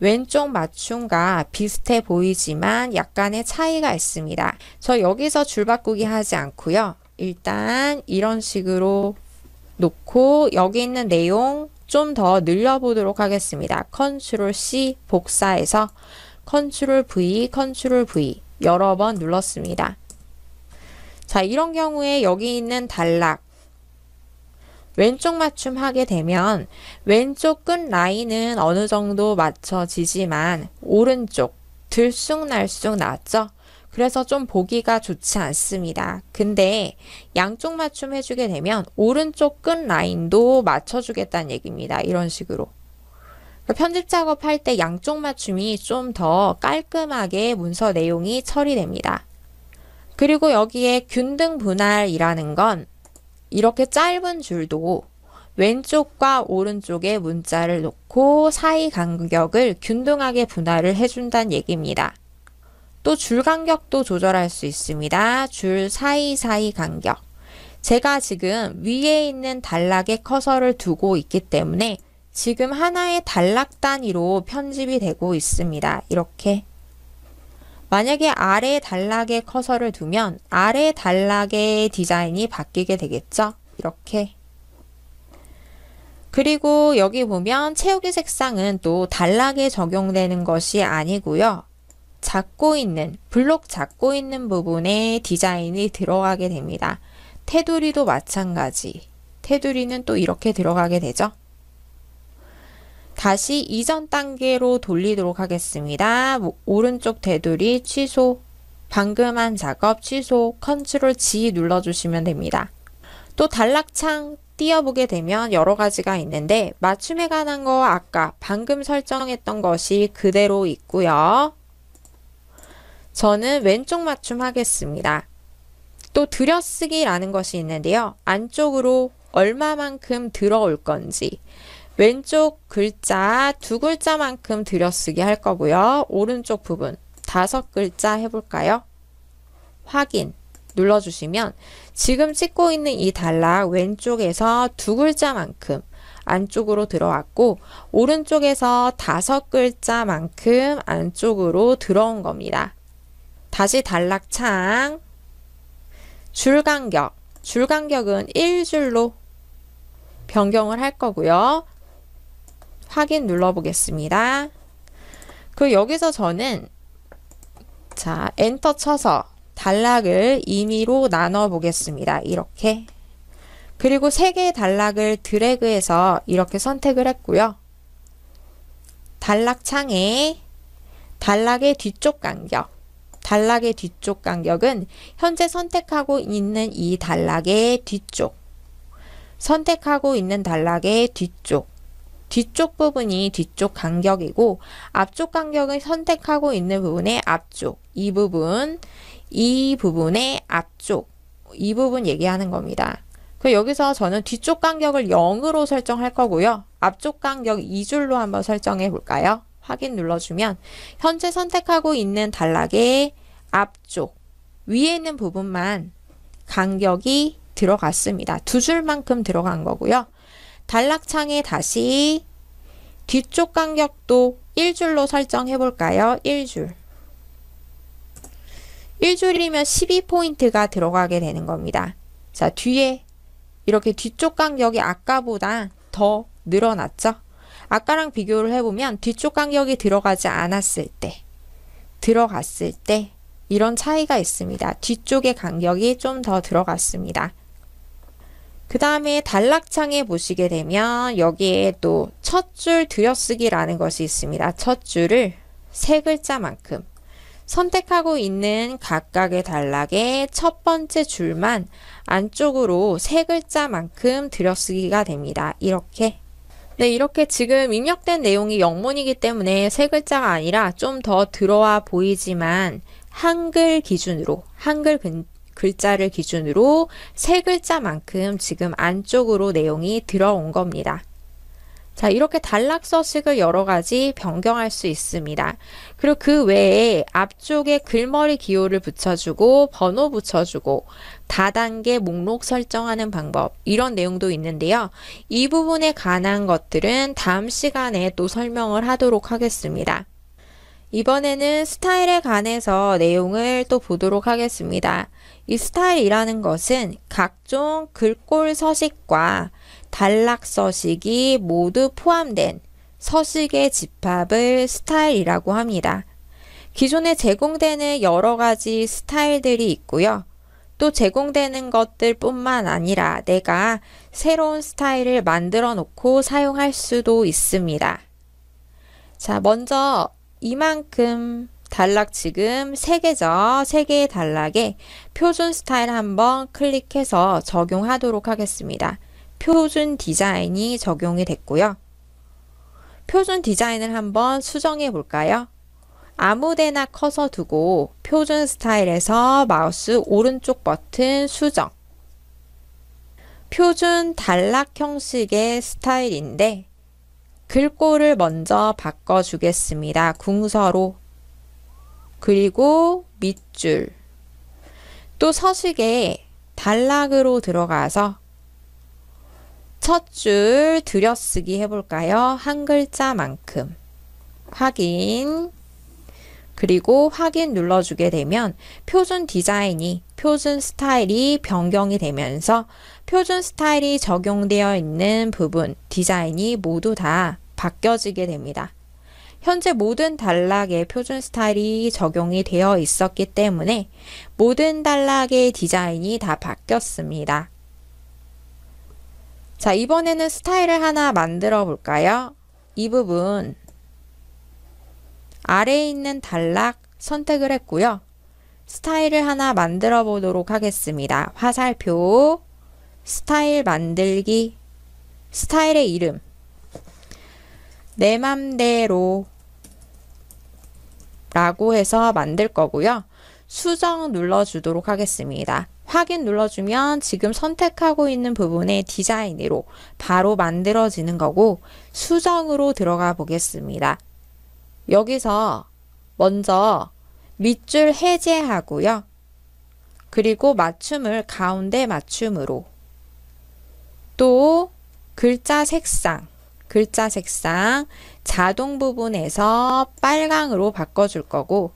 왼쪽 맞춤과 비슷해 보이지만 약간의 차이가 있습니다. 저 여기서 줄바꾸기 하지 않고요. 일단 이런 식으로 놓고 여기 있는 내용 좀 더 늘려보도록 하겠습니다. 컨트롤 C 복사해서 컨트롤 V, 컨트롤 V 여러 번 눌렀습니다. 자, 이런 경우에 여기 있는 단락, 왼쪽 맞춤 하게 되면 왼쪽 끝 라인은 어느 정도 맞춰지지만 오른쪽 들쑥날쑥 났죠? 그래서 좀 보기가 좋지 않습니다. 근데 양쪽 맞춤 해주게 되면 오른쪽 끝 라인도 맞춰주겠다는 얘기입니다. 이런 식으로. 그러니까 편집 작업할 때 양쪽 맞춤이 좀 더 깔끔하게 문서 내용이 처리됩니다. 그리고 여기에 균등 분할이라는 건 이렇게 짧은 줄도 왼쪽과 오른쪽에 문자를 놓고 사이 간격을 균등하게 분할을 해준다는 얘기입니다. 또 줄 간격도 조절할 수 있습니다. 줄 사이사이 간격. 제가 지금 위에 있는 단락에 커서를 두고 있기 때문에 지금 하나의 단락 단위로 편집이 되고 있습니다. 이렇게 만약에 아래 단락에 커서를 두면 아래 단락의 디자인이 바뀌게 되겠죠. 이렇게. 그리고 여기 보면 채우기 색상은 또 단락에 적용되는 것이 아니고요. 잡고 있는, 블록 잡고 있는 부분에 디자인이 들어가게 됩니다. 테두리도 마찬가지. 테두리는 또 이렇게 들어가게 되죠. 다시 이전 단계로 돌리도록 하겠습니다. 오른쪽 대돌이 취소, 방금 한 작업 취소, 컨트롤 G 눌러주시면 됩니다. 또 단락창 띄어보게 되면 여러 가지가 있는데 맞춤에 관한 거 아까 방금 설정했던 것이 그대로 있고요. 저는 왼쪽 맞춤 하겠습니다. 또 들여쓰기라는 것이 있는데요. 안쪽으로 얼마만큼 들어올 건지 왼쪽 글자 두 글자만큼 들여쓰기 할 거고요. 오른쪽 부분 다섯 글자 해볼까요? 확인 눌러주시면 지금 찍고 있는 이 단락 왼쪽에서 두 글자만큼 안쪽으로 들어왔고 오른쪽에서 다섯 글자만큼 안쪽으로 들어온 겁니다. 다시 단락창 줄간격 줄간격은 1줄로 변경을 할 거고요. 확인 눌러보겠습니다. 그 여기서 저는 자 엔터 쳐서 단락을 임의로 나눠 보겠습니다. 이렇게 그리고 세 개의 단락을 드래그해서 이렇게 선택을 했고요. 단락 창에 단락의 뒤쪽 간격 단락의 뒤쪽 간격은 현재 선택하고 있는 이 단락의 뒤쪽 선택하고 있는 단락의 뒤쪽 뒤쪽 부분이 뒤쪽 간격이고 앞쪽 간격을 선택하고 있는 부분의 앞쪽 이 부분 이 부분의 앞쪽 이 부분 얘기하는 겁니다. 그 여기서 저는 뒤쪽 간격을 0으로 설정할 거고요. 앞쪽 간격 2줄로 한번 설정해 볼까요? 확인 눌러주면 현재 선택하고 있는 단락의 앞쪽 위에 있는 부분만 간격이 들어갔습니다. 두 줄만큼 들어간 거고요. 단락창에 다시 뒤쪽 간격도 1줄로 설정해 볼까요? 1줄 1줄이면 12포인트가 들어가게 되는 겁니다. 자 뒤에 이렇게 뒤쪽 간격이 아까보다 더 늘어났죠? 아까랑 비교를 해보면 뒤쪽 간격이 들어가지 않았을 때 들어갔을 때 이런 차이가 있습니다. 뒤쪽의 간격이 좀 더 들어갔습니다. 그 다음에 단락창에 보시게 되면 여기에 또 첫 줄 들여쓰기라는 것이 있습니다. 첫 줄을 세 글자만큼 선택하고 있는 각각의 단락의 첫 번째 줄만 안쪽으로 세 글자만큼 들여쓰기가 됩니다. 이렇게 네, 이렇게 지금 입력된 내용이 영문이기 때문에 세 글자가 아니라 좀 더 들어와 보이지만 한글 기준으로 한글 글자를 기준으로 세 글자만큼 지금 안쪽으로 내용이 들어온 겁니다. 자, 이렇게 단락서식을 여러 가지 변경할 수 있습니다. 그리고 그 외에 앞쪽에 글머리 기호를 붙여주고 번호 붙여주고 다단계 목록 설정하는 방법 이런 내용도 있는데요. 이 부분에 관한 것들은 다음 시간에 또 설명을 하도록 하겠습니다. 이번에는 스타일에 관해서 내용을 또 보도록 하겠습니다. 이 스타일이라는 것은 각종 글꼴 서식과 단락 서식이 모두 포함된 서식의 집합을 스타일이라고 합니다. 기존에 제공되는 여러 가지 스타일들이 있고요. 또 제공되는 것들 뿐만 아니라 내가 새로운 스타일을 만들어 놓고 사용할 수도 있습니다. 자, 먼저 이만큼 단락 지금 3개죠. 3개의 단락에 표준 스타일 한번 클릭해서 적용하도록 하겠습니다. 표준 디자인이 적용이 됐고요. 표준 디자인을 한번 수정해 볼까요? 아무데나 커서 두고 표준 스타일에서 마우스 오른쪽 버튼 수정 표준 단락 형식의 스타일인데 글꼴을 먼저 바꿔주겠습니다. 궁서로 그리고 밑줄. 또 서식에 단락으로 들어가서 첫 줄 들여쓰기 해볼까요? 한 글자만큼. 확인. 그리고 확인 눌러주게 되면 표준 디자인이, 표준 스타일이 변경이 되면서 표준 스타일이 적용되어 있는 부분, 디자인이 모두 다 바뀌어지게 됩니다. 현재 모든 단락의 표준 스타일이 적용이 되어 있었기 때문에 모든 단락의 디자인이 다 바뀌었습니다. 자, 이번에는 스타일을 하나 만들어 볼까요? 이 부분 아래에 있는 단락 선택을 했고요. 스타일을 하나 만들어 보도록 하겠습니다. 화살표, 스타일 만들기, 스타일의 이름, 내 맘대로 라고 해서 만들 거고요. 수정 눌러주도록 하겠습니다. 확인 눌러주면 지금 선택하고 있는 부분의 디자인으로 바로 만들어지는 거고 수정으로 들어가 보겠습니다. 여기서 먼저 밑줄 해제하고요. 그리고 맞춤을 가운데 맞춤으로 또 글자 색상 글자 색상 자동 부분에서 빨강으로 바꿔줄 거고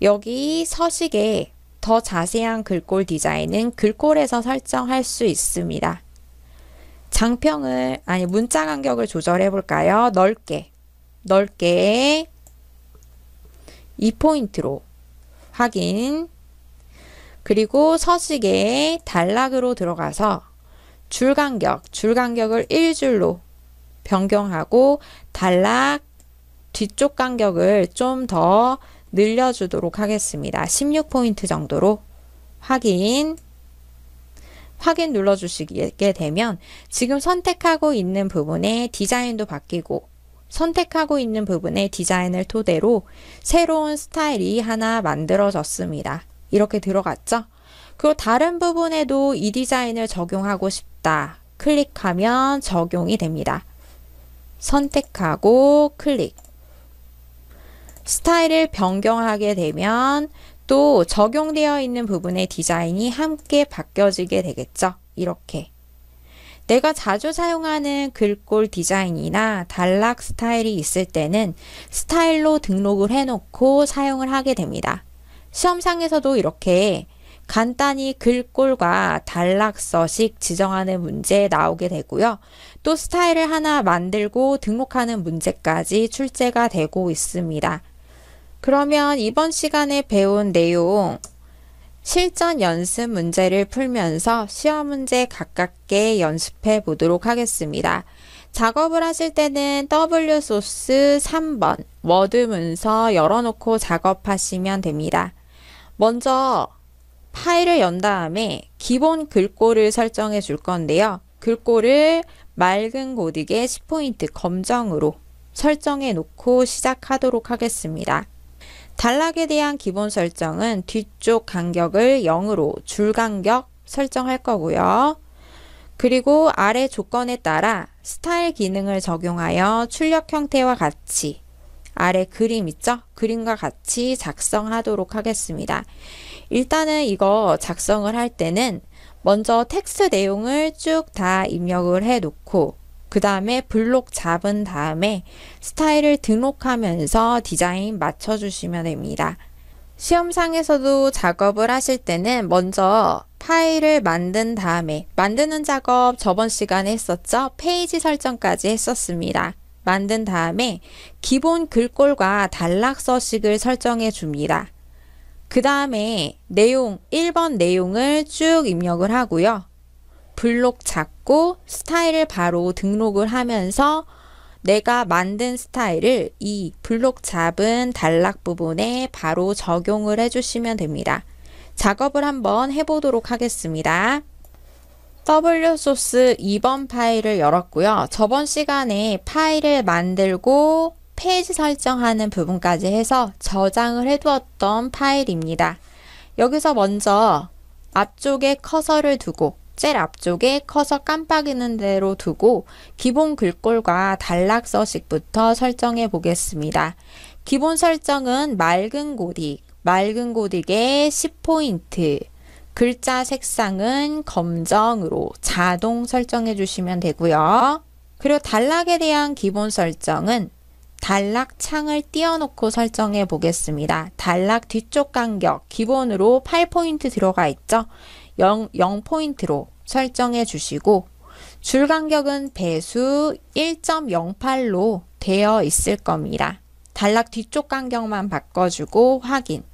여기 서식에 더 자세한 글꼴 디자인은 글꼴에서 설정할 수 있습니다. 장평을 아니 문자 간격을 조절해 볼까요? 넓게 넓게 2포인트로 확인 그리고 서식에 단락으로 들어가서 줄 간격 줄 간격을 1줄로 변경하고 단락 뒤쪽 간격을 좀 더 늘려주도록 하겠습니다. 16포인트 정도로 확인 확인 눌러주시게 되면 지금 선택하고 있는 부분에 디자인도 바뀌고 선택하고 있는 부분에 디자인을 토대로 새로운 스타일이 하나 만들어졌습니다. 이렇게 들어갔죠? 그리고 다른 부분에도 이 디자인을 적용하고 싶다. 클릭하면 적용이 됩니다. 선택하고 클릭. 스타일을 변경하게 되면 또 적용되어 있는 부분의 디자인이 함께 바뀌어지게 되겠죠. 이렇게. 내가 자주 사용하는 글꼴 디자인이나 단락 스타일이 있을 때는 스타일로 등록을 해놓고 사용을 하게 됩니다. 시험상에서도 이렇게 간단히 글꼴과 단락서식 지정하는 문제 나오게 되고요. 또 스타일을 하나 만들고 등록하는 문제까지 출제가 되고 있습니다. 그러면 이번 시간에 배운 내용 실전 연습 문제를 풀면서 시험 문제 가깝게 연습해 보도록 하겠습니다. 작업을 하실 때는 W 소스 3번 워드 문서 열어놓고 작업하시면 됩니다. 먼저 파일을 연 다음에 기본 글꼴을 설정해 줄 건데요. 글꼴을 맑은 고딕의 10포인트 검정으로 설정해 놓고 시작하도록 하겠습니다. 단락에 대한 기본 설정은 뒤쪽 간격을 0으로 줄 간격 설정할 거고요. 그리고 아래 조건에 따라 스타일 기능을 적용하여 출력 형태와 같이 아래 그림 있죠? 그림과 같이 작성하도록 하겠습니다. 일단은 이거 작성을 할 때는 먼저 텍스트 내용을 쭉 다 입력을 해 놓고 그 다음에 블록 잡은 다음에 스타일을 등록하면서 디자인 맞춰주시면 됩니다. 시험상에서도 작업을 하실 때는 먼저 파일을 만든 다음에 만드는 작업 저번 시간에 했었죠? 페이지 설정까지 했었습니다. 만든 다음에 기본 글꼴과 단락서식을 설정해 줍니다. 그 다음에 내용 1번 내용을 쭉 입력을 하고요. 블록 잡고 스타일을 바로 등록을 하면서 내가 만든 스타일을 이 블록 잡은 단락 부분에 바로 적용을 해주시면 됩니다. 작업을 한번 해보도록 하겠습니다. W 소스 2번 파일을 열었고요. 저번 시간에 파일을 만들고 페이지 설정하는 부분까지 해서 저장을 해두었던 파일입니다. 여기서 먼저 앞쪽에 커서를 두고 제 앞쪽에 커서 깜빡이는 대로 두고 기본 글꼴과 단락서식부터 설정해 보겠습니다. 기본 설정은 맑은 고딕, 맑은 고딕에 10포인트, 글자 색상은 검정으로 자동 설정해 주시면 되고요. 그리고 단락에 대한 기본 설정은 단락 창을 띄워놓고 설정해 보겠습니다. 단락 뒤쪽 간격 기본으로 8포인트 들어가 있죠. 0, 0포인트로 설정해 주시고 줄 간격은 배수 1.08로 되어 있을 겁니다. 단락 뒤쪽 간격만 바꿔주고 확인.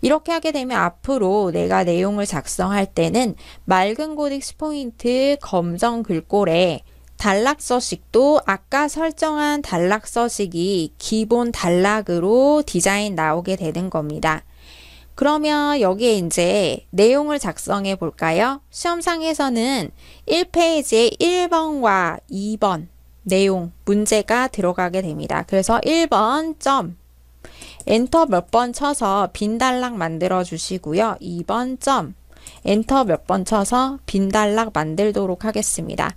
이렇게 하게 되면 앞으로 내가 내용을 작성할 때는 맑은 고딕스 포인트 검정 글꼴에 단락서식도 아까 설정한 단락서식이 기본 단락으로 디자인 나오게 되는 겁니다. 그러면 여기에 이제 내용을 작성해 볼까요? 시험상에서는 1페이지에 1번과 2번 내용, 문제가 들어가게 됩니다. 그래서 1번 점, 엔터 몇 번 쳐서 빈 단락 만들어 주시고요. 2번 점, 엔터 몇 번 쳐서 빈 단락 만들도록 하겠습니다.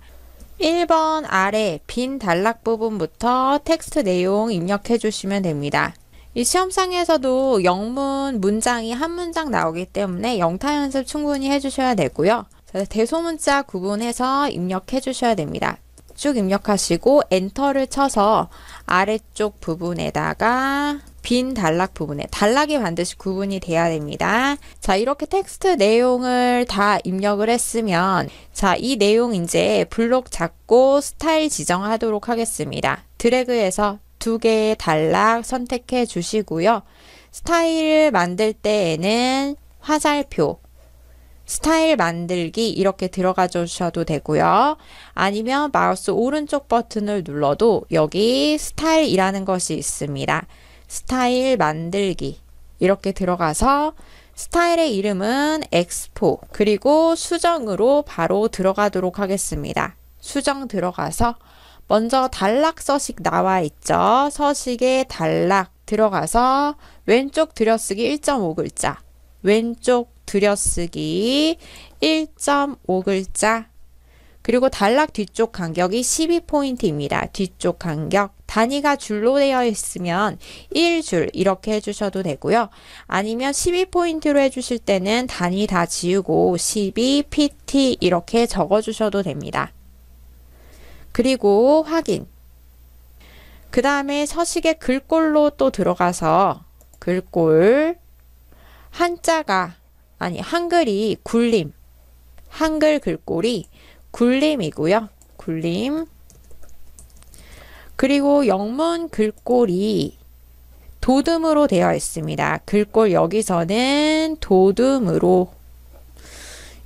1번 아래 빈 단락 부분부터 텍스트 내용 입력해 주시면 됩니다. 이 시험상에서도 영문 문장이 한 문장 나오기 때문에 영타 연습 충분히 해주셔야 되고요. 대소문자 구분해서 입력해 주셔야 됩니다. 쭉 입력하시고 엔터를 쳐서 아래쪽 부분에다가 빈 단락 부분에 단락이 반드시 구분이 돼야 됩니다. 자 이렇게 텍스트 내용을 다 입력을 했으면 자 이 내용 이제 블록 잡고 스타일 지정하도록 하겠습니다. 드래그해서 두 개의 단락 선택해 주시고요. 스타일 만들 때에는 화살표 스타일 만들기 이렇게 들어가 주셔도 되고요. 아니면 마우스 오른쪽 버튼을 눌러도 여기 스타일이라는 것이 있습니다. 스타일 만들기 이렇게 들어가서 스타일의 이름은 엑스포 그리고 수정으로 바로 들어가도록 하겠습니다. 수정 들어가서 먼저 단락 서식 나와 있죠. 서식에 단락 들어가서 왼쪽 들여쓰기 1.5 글자 왼쪽 들여쓰기 1.5글자 그리고 단락 뒤쪽 간격이 12포인트입니다. 뒤쪽 간격 단위가 줄로 되어 있으면 1줄 이렇게 해주셔도 되고요. 아니면 12포인트로 해주실 때는 단위 다 지우고 12pt 이렇게 적어주셔도 됩니다. 그리고 확인 그 다음에 서식의 글꼴로 또 들어가서 글꼴 한자가 아니 한글이 굴림 한글 글꼴이 굴림이고요. 굴림 그리고 영문 글꼴이 도듬으로 되어 있습니다. 글꼴 여기서는 도듬으로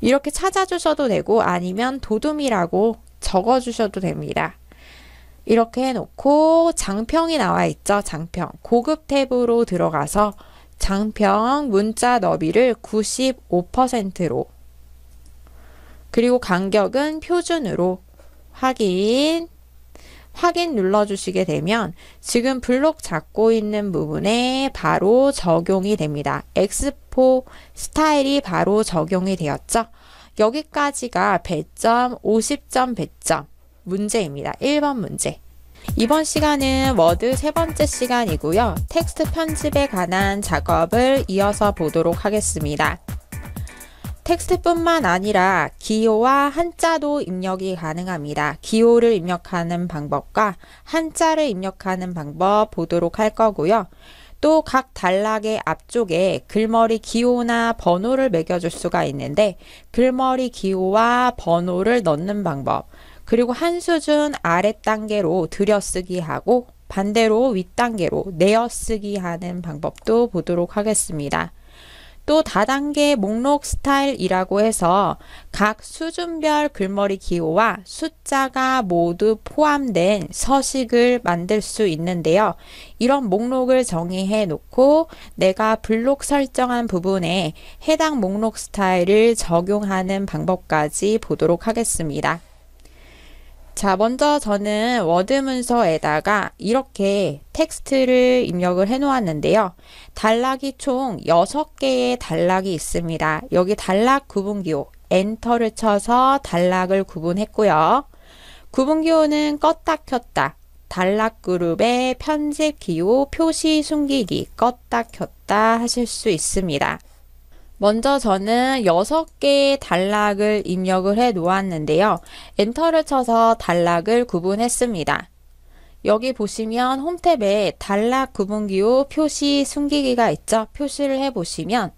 이렇게 찾아주셔도 되고 아니면 도둠이라고 적어주셔도 됩니다. 이렇게 해놓고 장평이 나와 있죠. 장평. 고급 탭으로 들어가서 장평 문자 너비를 95%로 그리고 간격은 표준으로 확인 확인 눌러주시게 되면 지금 블록 잡고 있는 부분에 바로 적용이 됩니다. 엑스포 스타일이 바로 적용이 되었죠. 여기까지가 배점, 50점, 배점 문제입니다. 1번 문제. 이번 시간은 워드 세 번째 시간이고요. 텍스트 편집에 관한 작업을 이어서 보도록 하겠습니다. 텍스트뿐만 아니라 기호와 한자도 입력이 가능합니다. 기호를 입력하는 방법과 한자를 입력하는 방법 보도록 할 거고요. 또 각 단락의 앞쪽에 글머리 기호나 번호를 매겨줄 수가 있는데 글머리 기호와 번호를 넣는 방법 그리고 한 수준 아래 단계로 들여쓰기 하고 반대로 윗단계로 내어쓰기 하는 방법도 보도록 하겠습니다. 또 다단계 목록 스타일이라고 해서 각 수준별 글머리 기호와 숫자가 모두 포함된 서식을 만들 수 있는데요. 이런 목록을 정의해 놓고 내가 블록 설정한 부분에 해당 목록 스타일을 적용하는 방법까지 보도록 하겠습니다. 자, 먼저 저는 워드 문서에다가 이렇게 텍스트를 입력을 해 놓았는데요. 단락이 총 6개의 단락이 있습니다. 여기 단락 구분기호 엔터를 쳐서 단락을 구분했고요. 구분기호는 껐다 켰다 단락 그룹의 편집 기호 표시 숨기기 껐다 켰다 하실 수 있습니다. 먼저 저는 6개의 단락을 입력을 해 놓았는데요. 엔터를 쳐서 단락을 구분했습니다. 여기 보시면 홈탭에 단락 구분기호 표시 숨기기가 있죠. 표시를 해 보시면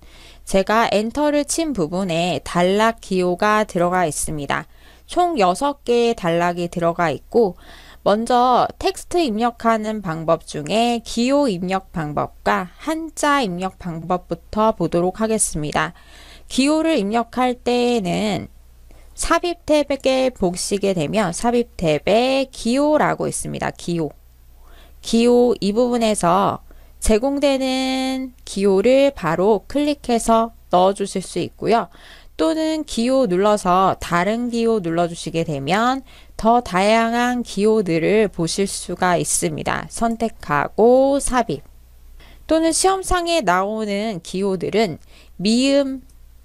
제가 엔터를 친 부분에 단락 기호가 들어가 있습니다. 총 6개의 단락이 들어가 있고 먼저 텍스트 입력하는 방법 중에 기호 입력 방법과 한자 입력 방법부터 보도록 하겠습니다. 기호를 입력할 때에는 삽입 탭에 보시게 되면 삽입 탭에 기호라고 있습니다. 기호. 기호 이 부분에서 제공되는 기호를 바로 클릭해서 넣어 주실 수 있고요. 또는 기호 눌러서 다른 기호 눌러 주시게 되면 더 다양한 기호들을 보실 수가 있습니다. 선택하고 삽입 또는 시험상에 나오는 기호들은 미음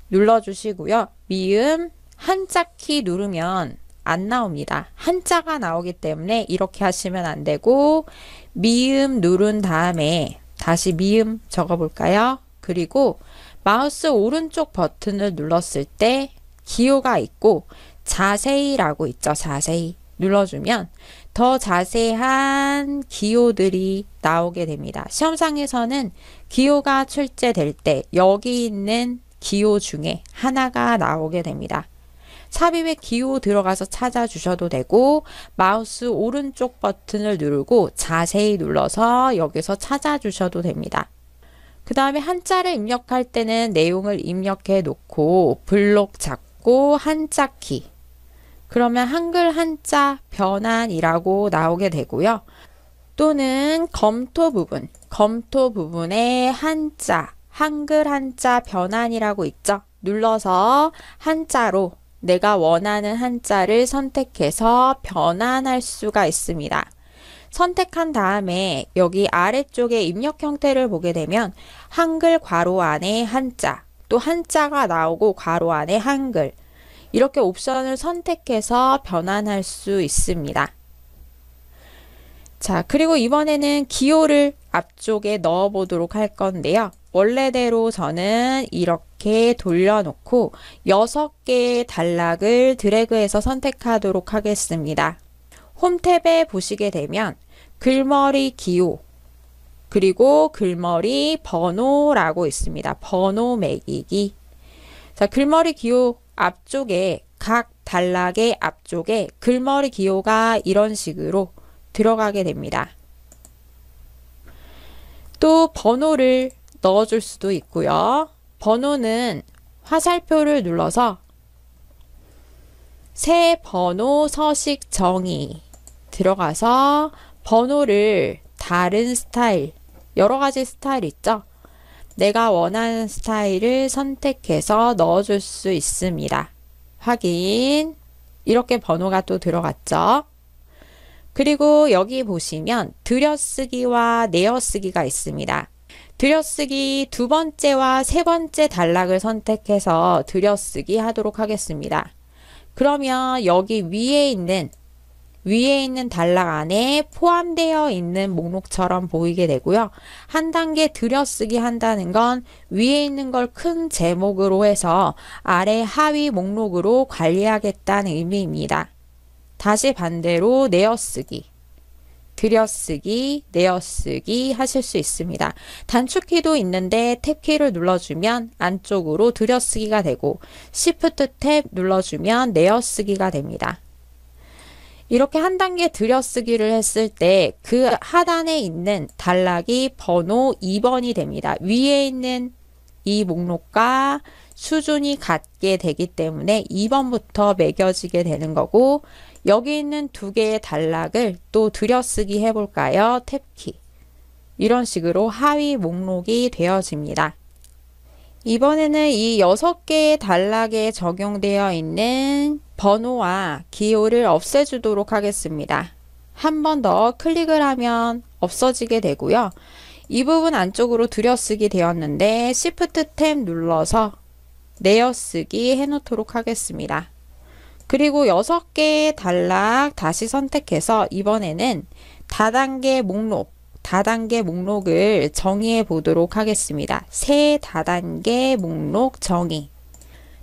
눌러주시고요. 미음 한자키 누르면 안 나옵니다. 한자가 나오기 때문에 이렇게 하시면 안 되고 미음 누른 다음에 다시 미음 적어볼까요? 그리고 마우스 오른쪽 버튼을 눌렀을 때 기호가 있고 자세히라고 있죠. 자세히 눌러주면 더 자세한 기호들이 나오게 됩니다. 시험상에서는 기호가 출제될 때 여기 있는 기호 중에 하나가 나오게 됩니다. 삽입의 기호 들어가서 찾아주셔도 되고 마우스 오른쪽 버튼을 누르고 자세히 눌러서 여기서 찾아주셔도 됩니다. 그 다음에 한자를 입력할 때는 내용을 입력해 놓고 블록 잡고 한자 키 그러면 한글 한자 변환이라고 나오게 되고요. 또는 검토 부분, 검토 부분에 한자, 한글 한자 변환이라고 있죠. 눌러서 한자로 내가 원하는 한자를 선택해서 변환할 수가 있습니다. 선택한 다음에 여기 아래쪽에 입력 형태를 보게 되면 한글 괄호 안에 한자, 또 한자가 나오고 괄호 안에 한글, 이렇게 옵션을 선택해서 변환할 수 있습니다. 자, 그리고 이번에는 기호를 앞쪽에 넣어 보도록 할 건데요. 원래대로 저는 이렇게 돌려놓고 6개의 단락을 드래그해서 선택하도록 하겠습니다. 홈탭에 보시게 되면 글머리 기호 그리고 글머리 번호라고 있습니다. 번호 매기기 자, 글머리 기호 앞쪽에 각 단락의 앞쪽에 글머리 기호가 이런 식으로 들어가게 됩니다. 또 번호를 넣어줄 수도 있고요. 번호는 화살표를 눌러서 새 번호 서식 정의 들어가서 번호를 다른 스타일 여러 가지 스타일 있죠? 내가 원하는 스타일을 선택해서 넣어줄 수 있습니다. 확인. 이렇게 번호가 또 들어갔죠. 그리고 여기 보시면 들여쓰기와 내어쓰기가 있습니다. 들여쓰기 두 번째와 세 번째 단락을 선택해서 들여쓰기 하도록 하겠습니다. 그러면 여기 위에 있는 위에 있는 단락 안에 포함되어 있는 목록처럼 보이게 되고요. 한 단계 들여쓰기 한다는 건 위에 있는 걸 큰 제목으로 해서 아래 하위 목록으로 관리하겠다는 의미입니다. 다시 반대로 내어쓰기. 들여쓰기, 내어쓰기 하실 수 있습니다. 단축키도 있는데 탭키를 눌러주면 안쪽으로 들여쓰기가 되고 시프트 탭 눌러주면 내어쓰기가 됩니다. 이렇게 한 단계 들여쓰기를 했을 때 그 하단에 있는 단락이 번호 2번이 됩니다. 위에 있는 이 목록과 수준이 같게 되기 때문에 2번부터 매겨지게 되는 거고 여기 있는 두 개의 단락을 또 들여쓰기 해볼까요? 탭키 이런 식으로 하위 목록이 되어집니다. 이번에는 이 6개의 단락에 적용되어 있는 번호와 기호를 없애주도록 하겠습니다. 한 번 더 클릭을 하면 없어지게 되고요. 이 부분 안쪽으로 들여쓰기 되었는데 Shift 탭 눌러서 내어쓰기 해놓도록 하겠습니다. 그리고 6개 단락 다시 선택해서 이번에는 다단계 목록, 다단계 목록을 정의해 보도록 하겠습니다. 새 다단계 목록 정의.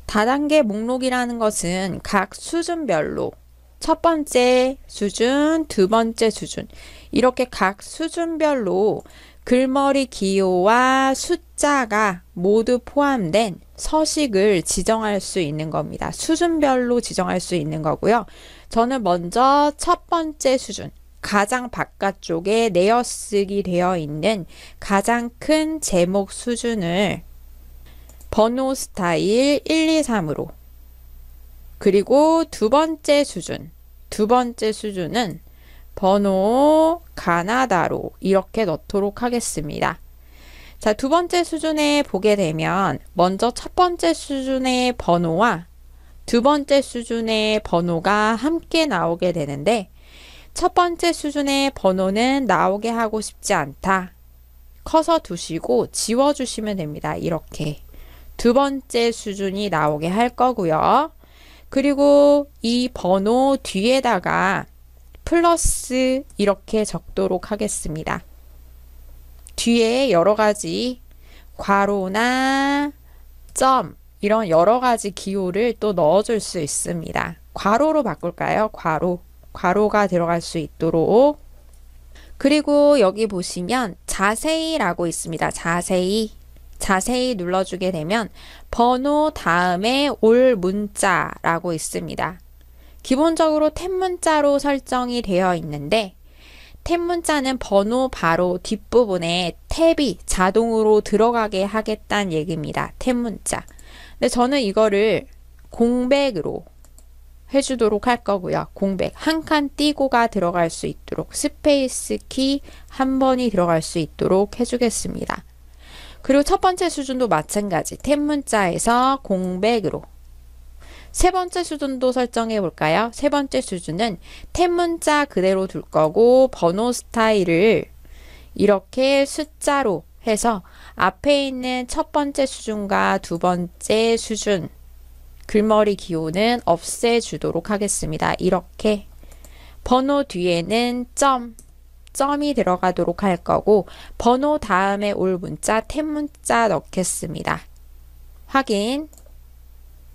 다단계 목록이라는 것은 각 수준별로 첫 번째 수준, 두 번째 수준 이렇게 각 수준별로 글머리 기호와 숫자가 모두 포함된 서식을 지정할 수 있는 겁니다. 수준별로 지정할 수 있는 거고요. 저는 먼저 첫 번째 수준, 가장 바깥쪽에 내어쓰기 되어 있는 가장 큰 제목 수준을 번호 스타일 1, 2, 3으로. 그리고 두 번째 수준. 두 번째 수준은 번호 가나다로 이렇게 넣도록 하겠습니다. 자, 두 번째 수준에 보게 되면 먼저 첫 번째 수준의 번호와 두 번째 수준의 번호가 함께 나오게 되는데 첫 번째 수준의 번호는 나오게 하고 싶지 않다. 커서 두시고 지워주시면 됩니다. 이렇게. 두 번째 수준이 나오게 할 거고요. 그리고 이 번호 뒤에다가 플러스 이렇게 적도록 하겠습니다. 뒤에 여러 가지 괄호나 점 이런 여러 가지 기호를 또 넣어줄 수 있습니다. 괄호로 바꿀까요? 괄호. 괄호가 들어갈 수 있도록. 그리고 여기 보시면 자세히라고 있습니다. 자세히. 자세히 눌러주게 되면 번호 다음에 올 문자라고 있습니다. 기본적으로 탭 문자로 설정이 되어 있는데 탭 문자는 번호 바로 뒷부분에 탭이 자동으로 들어가게 하겠다는 얘기입니다. 탭 문자. 근데 저는 이거를 공백으로 해주도록 할 거고요. 공백 한 칸 띄고가 들어갈 수 있도록 스페이스 키 한 번이 들어갈 수 있도록 해주겠습니다. 그리고 첫 번째 수준도 마찬가지 탭문자에서 공백으로 세 번째 수준도 설정해 볼까요? 세 번째 수준은 탭문자 그대로 둘 거고 번호 스타일을 이렇게 숫자로 해서 앞에 있는 첫 번째 수준과 두 번째 수준 글머리 기호는 없애주도록 하겠습니다. 이렇게 번호 뒤에는 점 점이 들어가도록 할 거고 번호 다음에 올 문자 탭 문자 넣겠습니다. 확인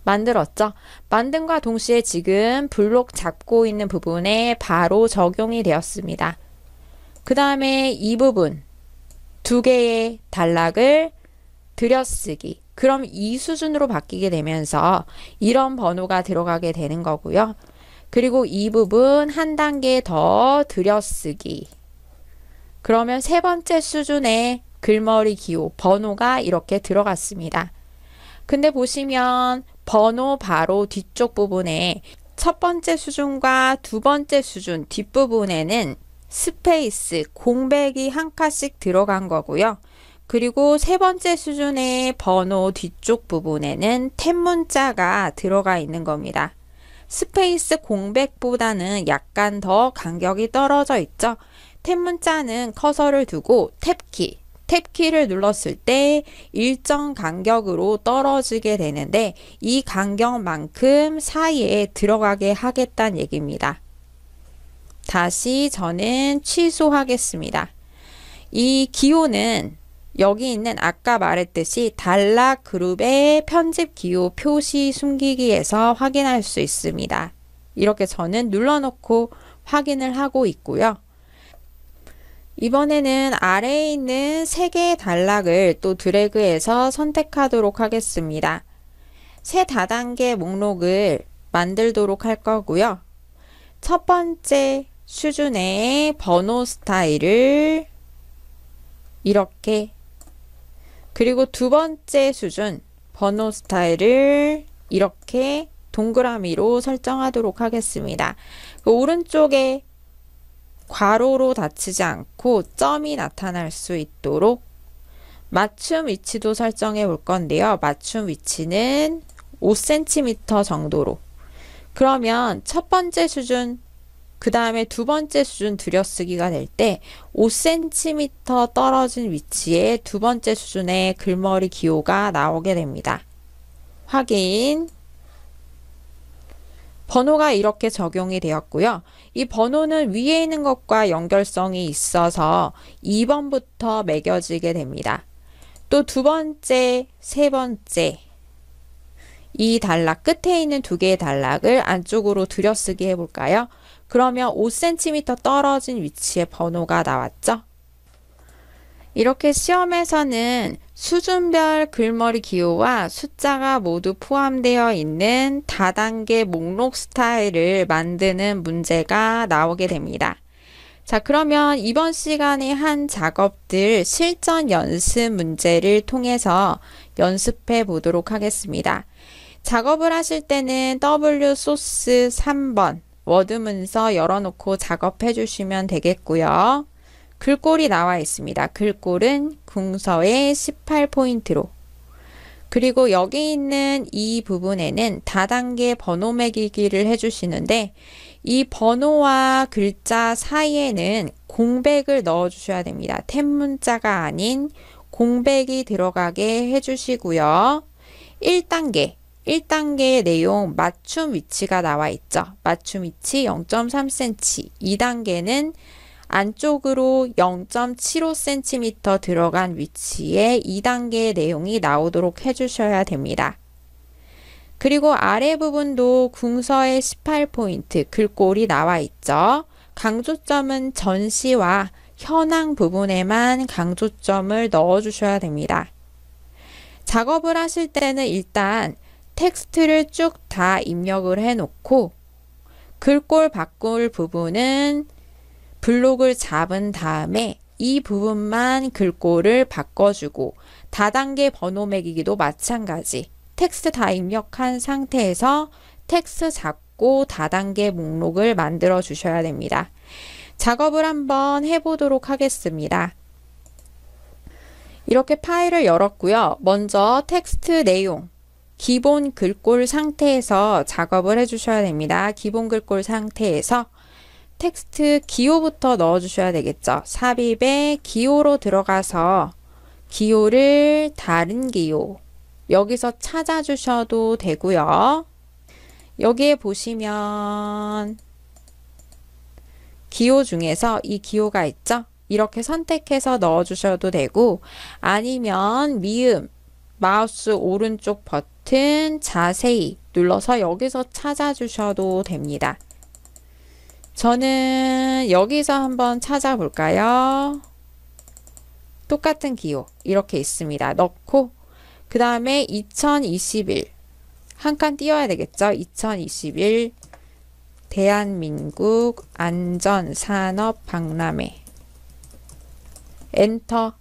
만들었죠? 만든과 동시에 지금 블록 잡고 있는 부분에 바로 적용이 되었습니다. 그 다음에 이 부분 두 개의 단락을 들여쓰기 그럼 이 수준으로 바뀌게 되면서 이런 번호가 들어가게 되는 거고요. 그리고 이 부분 한 단계 더 들여쓰기 그러면 세 번째 수준의 글머리 기호 번호가 이렇게 들어갔습니다. 근데 보시면 번호 바로 뒤쪽 부분에 첫 번째 수준과 두 번째 수준 뒷부분에는 스페이스 공백이 한 칸씩 들어간 거고요. 그리고 세 번째 수준의 번호 뒤쪽 부분에는 탭 문자가 들어가 있는 겁니다. 스페이스 공백보다는 약간 더 간격이 떨어져 있죠. 탭 문자는 커서를 두고 탭키, 탭키를 눌렀을 때 일정 간격으로 떨어지게 되는데 이 간격만큼 사이에 들어가게 하겠다는 얘기입니다. 다시 저는 취소하겠습니다. 이 기호는 여기 있는 아까 말했듯이 단락 그룹의 편집 기호 표시 숨기기에서 확인할 수 있습니다. 이렇게 저는 눌러놓고 확인을 하고 있고요. 이번에는 아래에 있는 3개의 단락을 또 드래그해서 선택하도록 하겠습니다. 새 다단계 목록을 만들도록 할 거고요. 첫 번째 수준의 번호 스타일을 이렇게 그리고 두 번째 수준 번호 스타일을 이렇게 동그라미로 설정하도록 하겠습니다. 그 오른쪽에 괄호로 닫히지 않고 점이 나타날 수 있도록 맞춤 위치도 설정해 볼 건데요. 맞춤 위치는 5cm 정도로. 그러면 첫 번째 수준, 그 다음에 두 번째 수준 들여쓰기가 될 때 5cm 떨어진 위치에 두 번째 수준의 글머리 기호가 나오게 됩니다. 확인. 번호가 이렇게 적용이 되었고요. 이 번호는 위에 있는 것과 연결성이 있어서 2번부터 매겨지게 됩니다. 또 두 번째, 세 번째, 이 단락 끝에 있는 두 개의 단락을 안쪽으로 들여쓰기 해볼까요? 그러면 5cm 떨어진 위치에 번호가 나왔죠? 이렇게 시험에서는 수준별 글머리 기호와 숫자가 모두 포함되어 있는 다단계 목록 스타일을 만드는 문제가 나오게 됩니다. 자, 그러면 이번 시간에 한 작업들 실전 연습 문제를 통해서 연습해 보도록 하겠습니다. 작업을 하실 때는 W 소스 3번 워드 문서 열어놓고 작업해 주시면 되겠고요. 글꼴이 나와 있습니다. 글꼴은 궁서의 18포인트로 그리고 여기 있는 이 부분에는 다단계 번호 매기기를 해주시는데 이 번호와 글자 사이에는 공백을 넣어 주셔야 됩니다. 탭 문자가 아닌 공백이 들어가게 해주시고요. 1단계 1단계 내용 맞춤 위치가 나와 있죠. 맞춤 위치 0.3cm, 2단계는 안쪽으로 0.75cm 들어간 위치에 2단계 내용이 나오도록 해주셔야 됩니다. 그리고 아래 부분도 궁서의 18포인트 글꼴이 나와 있죠. 강조점은 전시와 현황 부분에만 강조점을 넣어 주셔야 됩니다. 작업을 하실 때는 일단 텍스트를 쭉 다 입력을 해 놓고 글꼴 바꿀 부분은 블록을 잡은 다음에 이 부분만 글꼴을 바꿔주고 다단계 번호 매기기도 마찬가지 텍스트 다 입력한 상태에서 텍스트 잡고 다단계 목록을 만들어 주셔야 됩니다. 작업을 한번 해보도록 하겠습니다. 이렇게 파일을 열었고요. 먼저 텍스트 내용, 기본 글꼴 상태에서 작업을 해주셔야 됩니다. 기본 글꼴 상태에서 텍스트 기호부터 넣어주셔야 되겠죠. 삽입에 기호로 들어가서 기호를 다른 기호 여기서 찾아주셔도 되고요. 여기에 보시면 기호 중에서 이 기호가 있죠. 이렇게 선택해서 넣어주셔도 되고 아니면 미음 마우스 오른쪽 버튼 자세히 눌러서 여기서 찾아주셔도 됩니다. 저는 여기서 한번 찾아볼까요? 똑같은 기호 이렇게 있습니다. 넣고 그 다음에 2021 한 칸 띄워야 되겠죠? 2021 대한민국 안전산업 박람회 엔터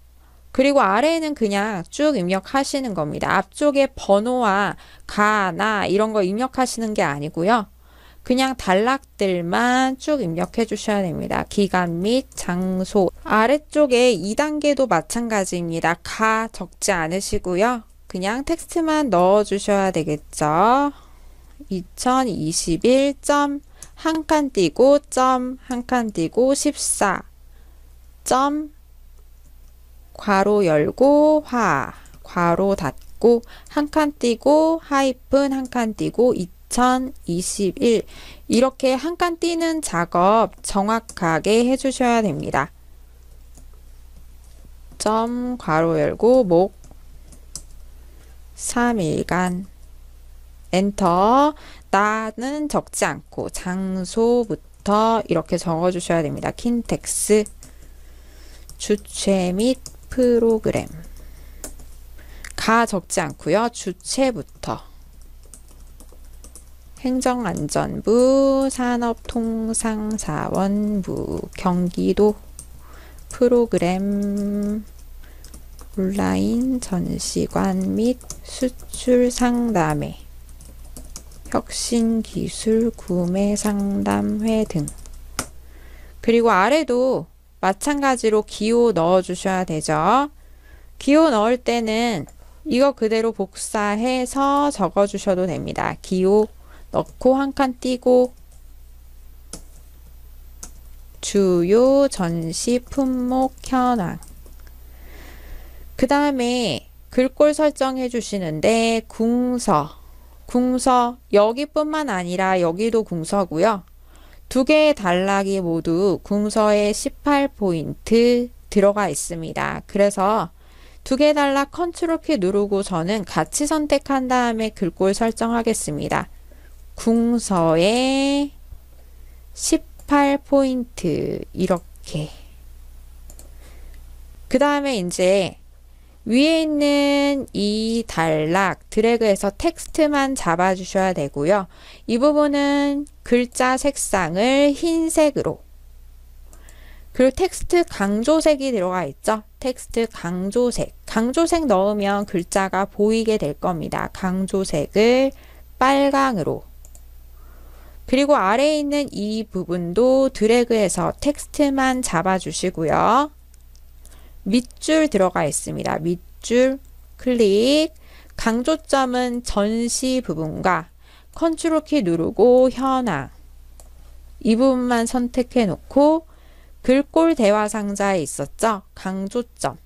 그리고 아래에는 그냥 쭉 입력하시는 겁니다. 앞쪽에 번호와 가, 나 이런 거 입력하시는 게 아니고요. 그냥 단락들만 쭉 입력해 주셔야 됩니다. 기간 및 장소. 아래쪽에 2단계도 마찬가지입니다. 가 적지 않으시고요. 그냥 텍스트만 넣어 주셔야 되겠죠. 2021. 한 칸 띄고 점, 한 칸 띄고 14. 점, 괄호 열고 화, 괄호 닫고 한 칸 띄고 하이픈 한 칸 띄고 2. 2021 이렇게 한 칸 띄는 작업 정확하게 해주셔야 됩니다. 점 괄호 열고 목 3일간 엔터 나는 적지 않고 장소부터 이렇게 적어주셔야 됩니다. 킨텍스 주체 및 프로그램 가 적지 않고요. 주체부터 행정안전부, 산업통상자원부, 경기도 프로그램 온라인 전시관 및 수출 상담회, 혁신기술 구매 상담회 등. 그리고 아래도 마찬가지로 기호 넣어 주셔야 되죠. 기호 넣을 때는 이거 그대로 복사해서 적어 주셔도 됩니다. 기호 넣고 한 칸 띄고 주요 전시 품목 현황 그 다음에 글꼴 설정해 주시는데 궁서 궁서 여기뿐만 아니라 여기도 궁서고요. 두 개의 단락이 모두 궁서에 18포인트 들어가 있습니다. 그래서 두 개 단락 컨트롤 키 누르고 저는 같이 선택한 다음에 글꼴 설정하겠습니다. 궁서에 18포인트 이렇게 그 다음에 이제 위에 있는 이 단락 드래그해서 텍스트만 잡아 주셔야 되고요. 이 부분은 글자 색상을 흰색으로 그리고 텍스트 강조색이 들어가 있죠. 텍스트 강조색. 강조색 넣으면 글자가 보이게 될 겁니다. 강조색을 빨강으로 그리고 아래에 있는 이 부분도 드래그해서 텍스트만 잡아주시고요. 밑줄 들어가 있습니다. 밑줄 클릭 강조점은 전시 부분과 컨트롤 키 누르고 현황 이 부분만 선택해 놓고 글꼴 대화 상자에 있었죠? 강조점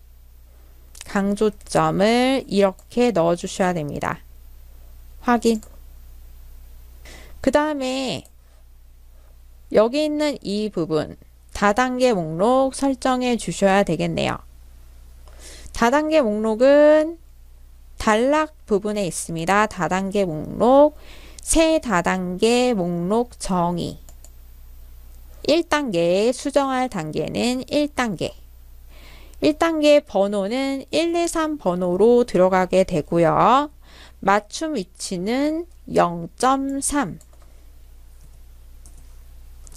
강조점을 이렇게 넣어 주셔야 됩니다. 확인 그 다음에 여기 있는 이 부분 다단계 목록 설정해 주셔야 되겠네요. 다단계 목록은 단락 부분에 있습니다. 다단계 목록, 새 다단계 목록 정의 1단계 수정할 단계는 1단계 1단계 번호는 1, 2, 3 번호로 들어가게 되고요. 맞춤 위치는 0.3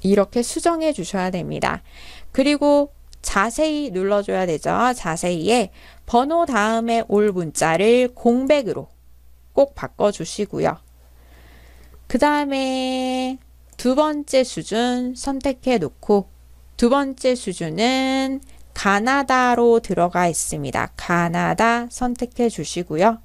이렇게 수정해 주셔야 됩니다. 그리고 자세히 눌러줘야 되죠. 자세히에 번호 다음에 올 문자를 공백으로 꼭 바꿔주시고요. 그 다음에 두 번째 수준 선택해 놓고 두 번째 수준은 가나다로 들어가 있습니다. 가나다 선택해 주시고요.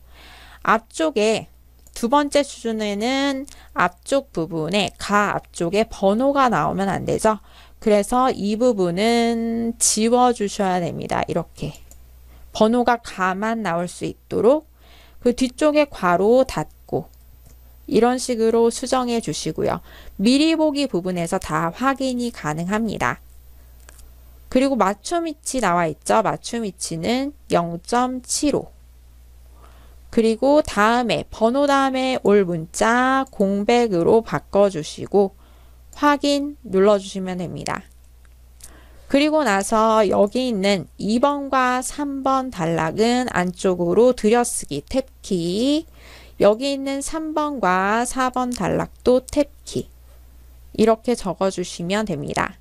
앞쪽에 두 번째 수준에는 앞쪽 부분에 가 앞쪽에 번호가 나오면 안 되죠. 그래서 이 부분은 지워주셔야 됩니다. 이렇게 번호가 가만 나올 수 있도록 그 뒤쪽에 괄호 닫고 이런 식으로 수정해 주시고요. 미리 보기 부분에서 다 확인이 가능합니다. 그리고 맞춤 위치 나와 있죠. 맞춤 위치는 0.75 그리고 다음에 번호 다음에 올 문자 공백으로 바꿔주시고 확인 눌러주시면 됩니다. 그리고 나서 여기 있는 2번과 3번 단락은 안쪽으로 들여쓰기 탭키 여기 있는 3번과 4번 단락도 탭키 이렇게 적어주시면 됩니다.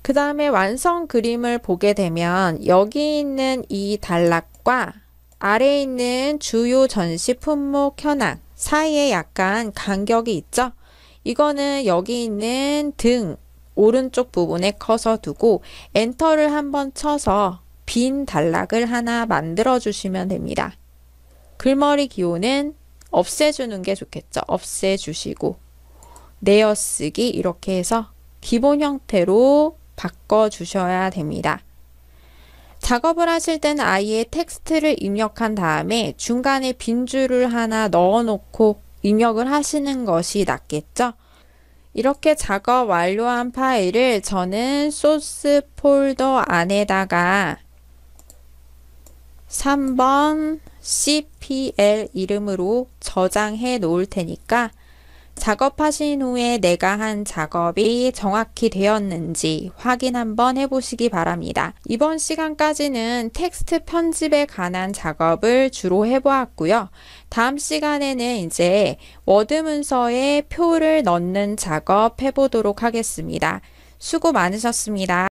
그 다음에 완성 그림을 보게 되면 여기 있는 이 단락과 아래에 있는 주요 전시 품목 현황 사이에 약간 간격이 있죠? 이거는 여기 있는 등 오른쪽 부분에 커서 두고 엔터를 한번 쳐서 빈 단락을 하나 만들어 주시면 됩니다. 글머리 기호는 없애주는 게 좋겠죠. 없애주시고 내어쓰기 이렇게 해서 기본 형태로 바꿔 주셔야 됩니다. 작업을 하실 땐 아예 텍스트를 입력한 다음에 중간에 빈 줄을 하나 넣어놓고 입력을 하시는 것이 낫겠죠? 이렇게 작업 완료한 파일을 저는 소스 폴더 안에다가 3번 CPL 이름으로 저장해 놓을 테니까 작업하신 후에 내가 한 작업이 정확히 되었는지 확인 한번 해보시기 바랍니다. 이번 시간까지는 텍스트 편집에 관한 작업을 주로 해보았고요. 다음 시간에는 이제 워드 문서에 표를 넣는 작업 해보도록 하겠습니다. 수고 많으셨습니다.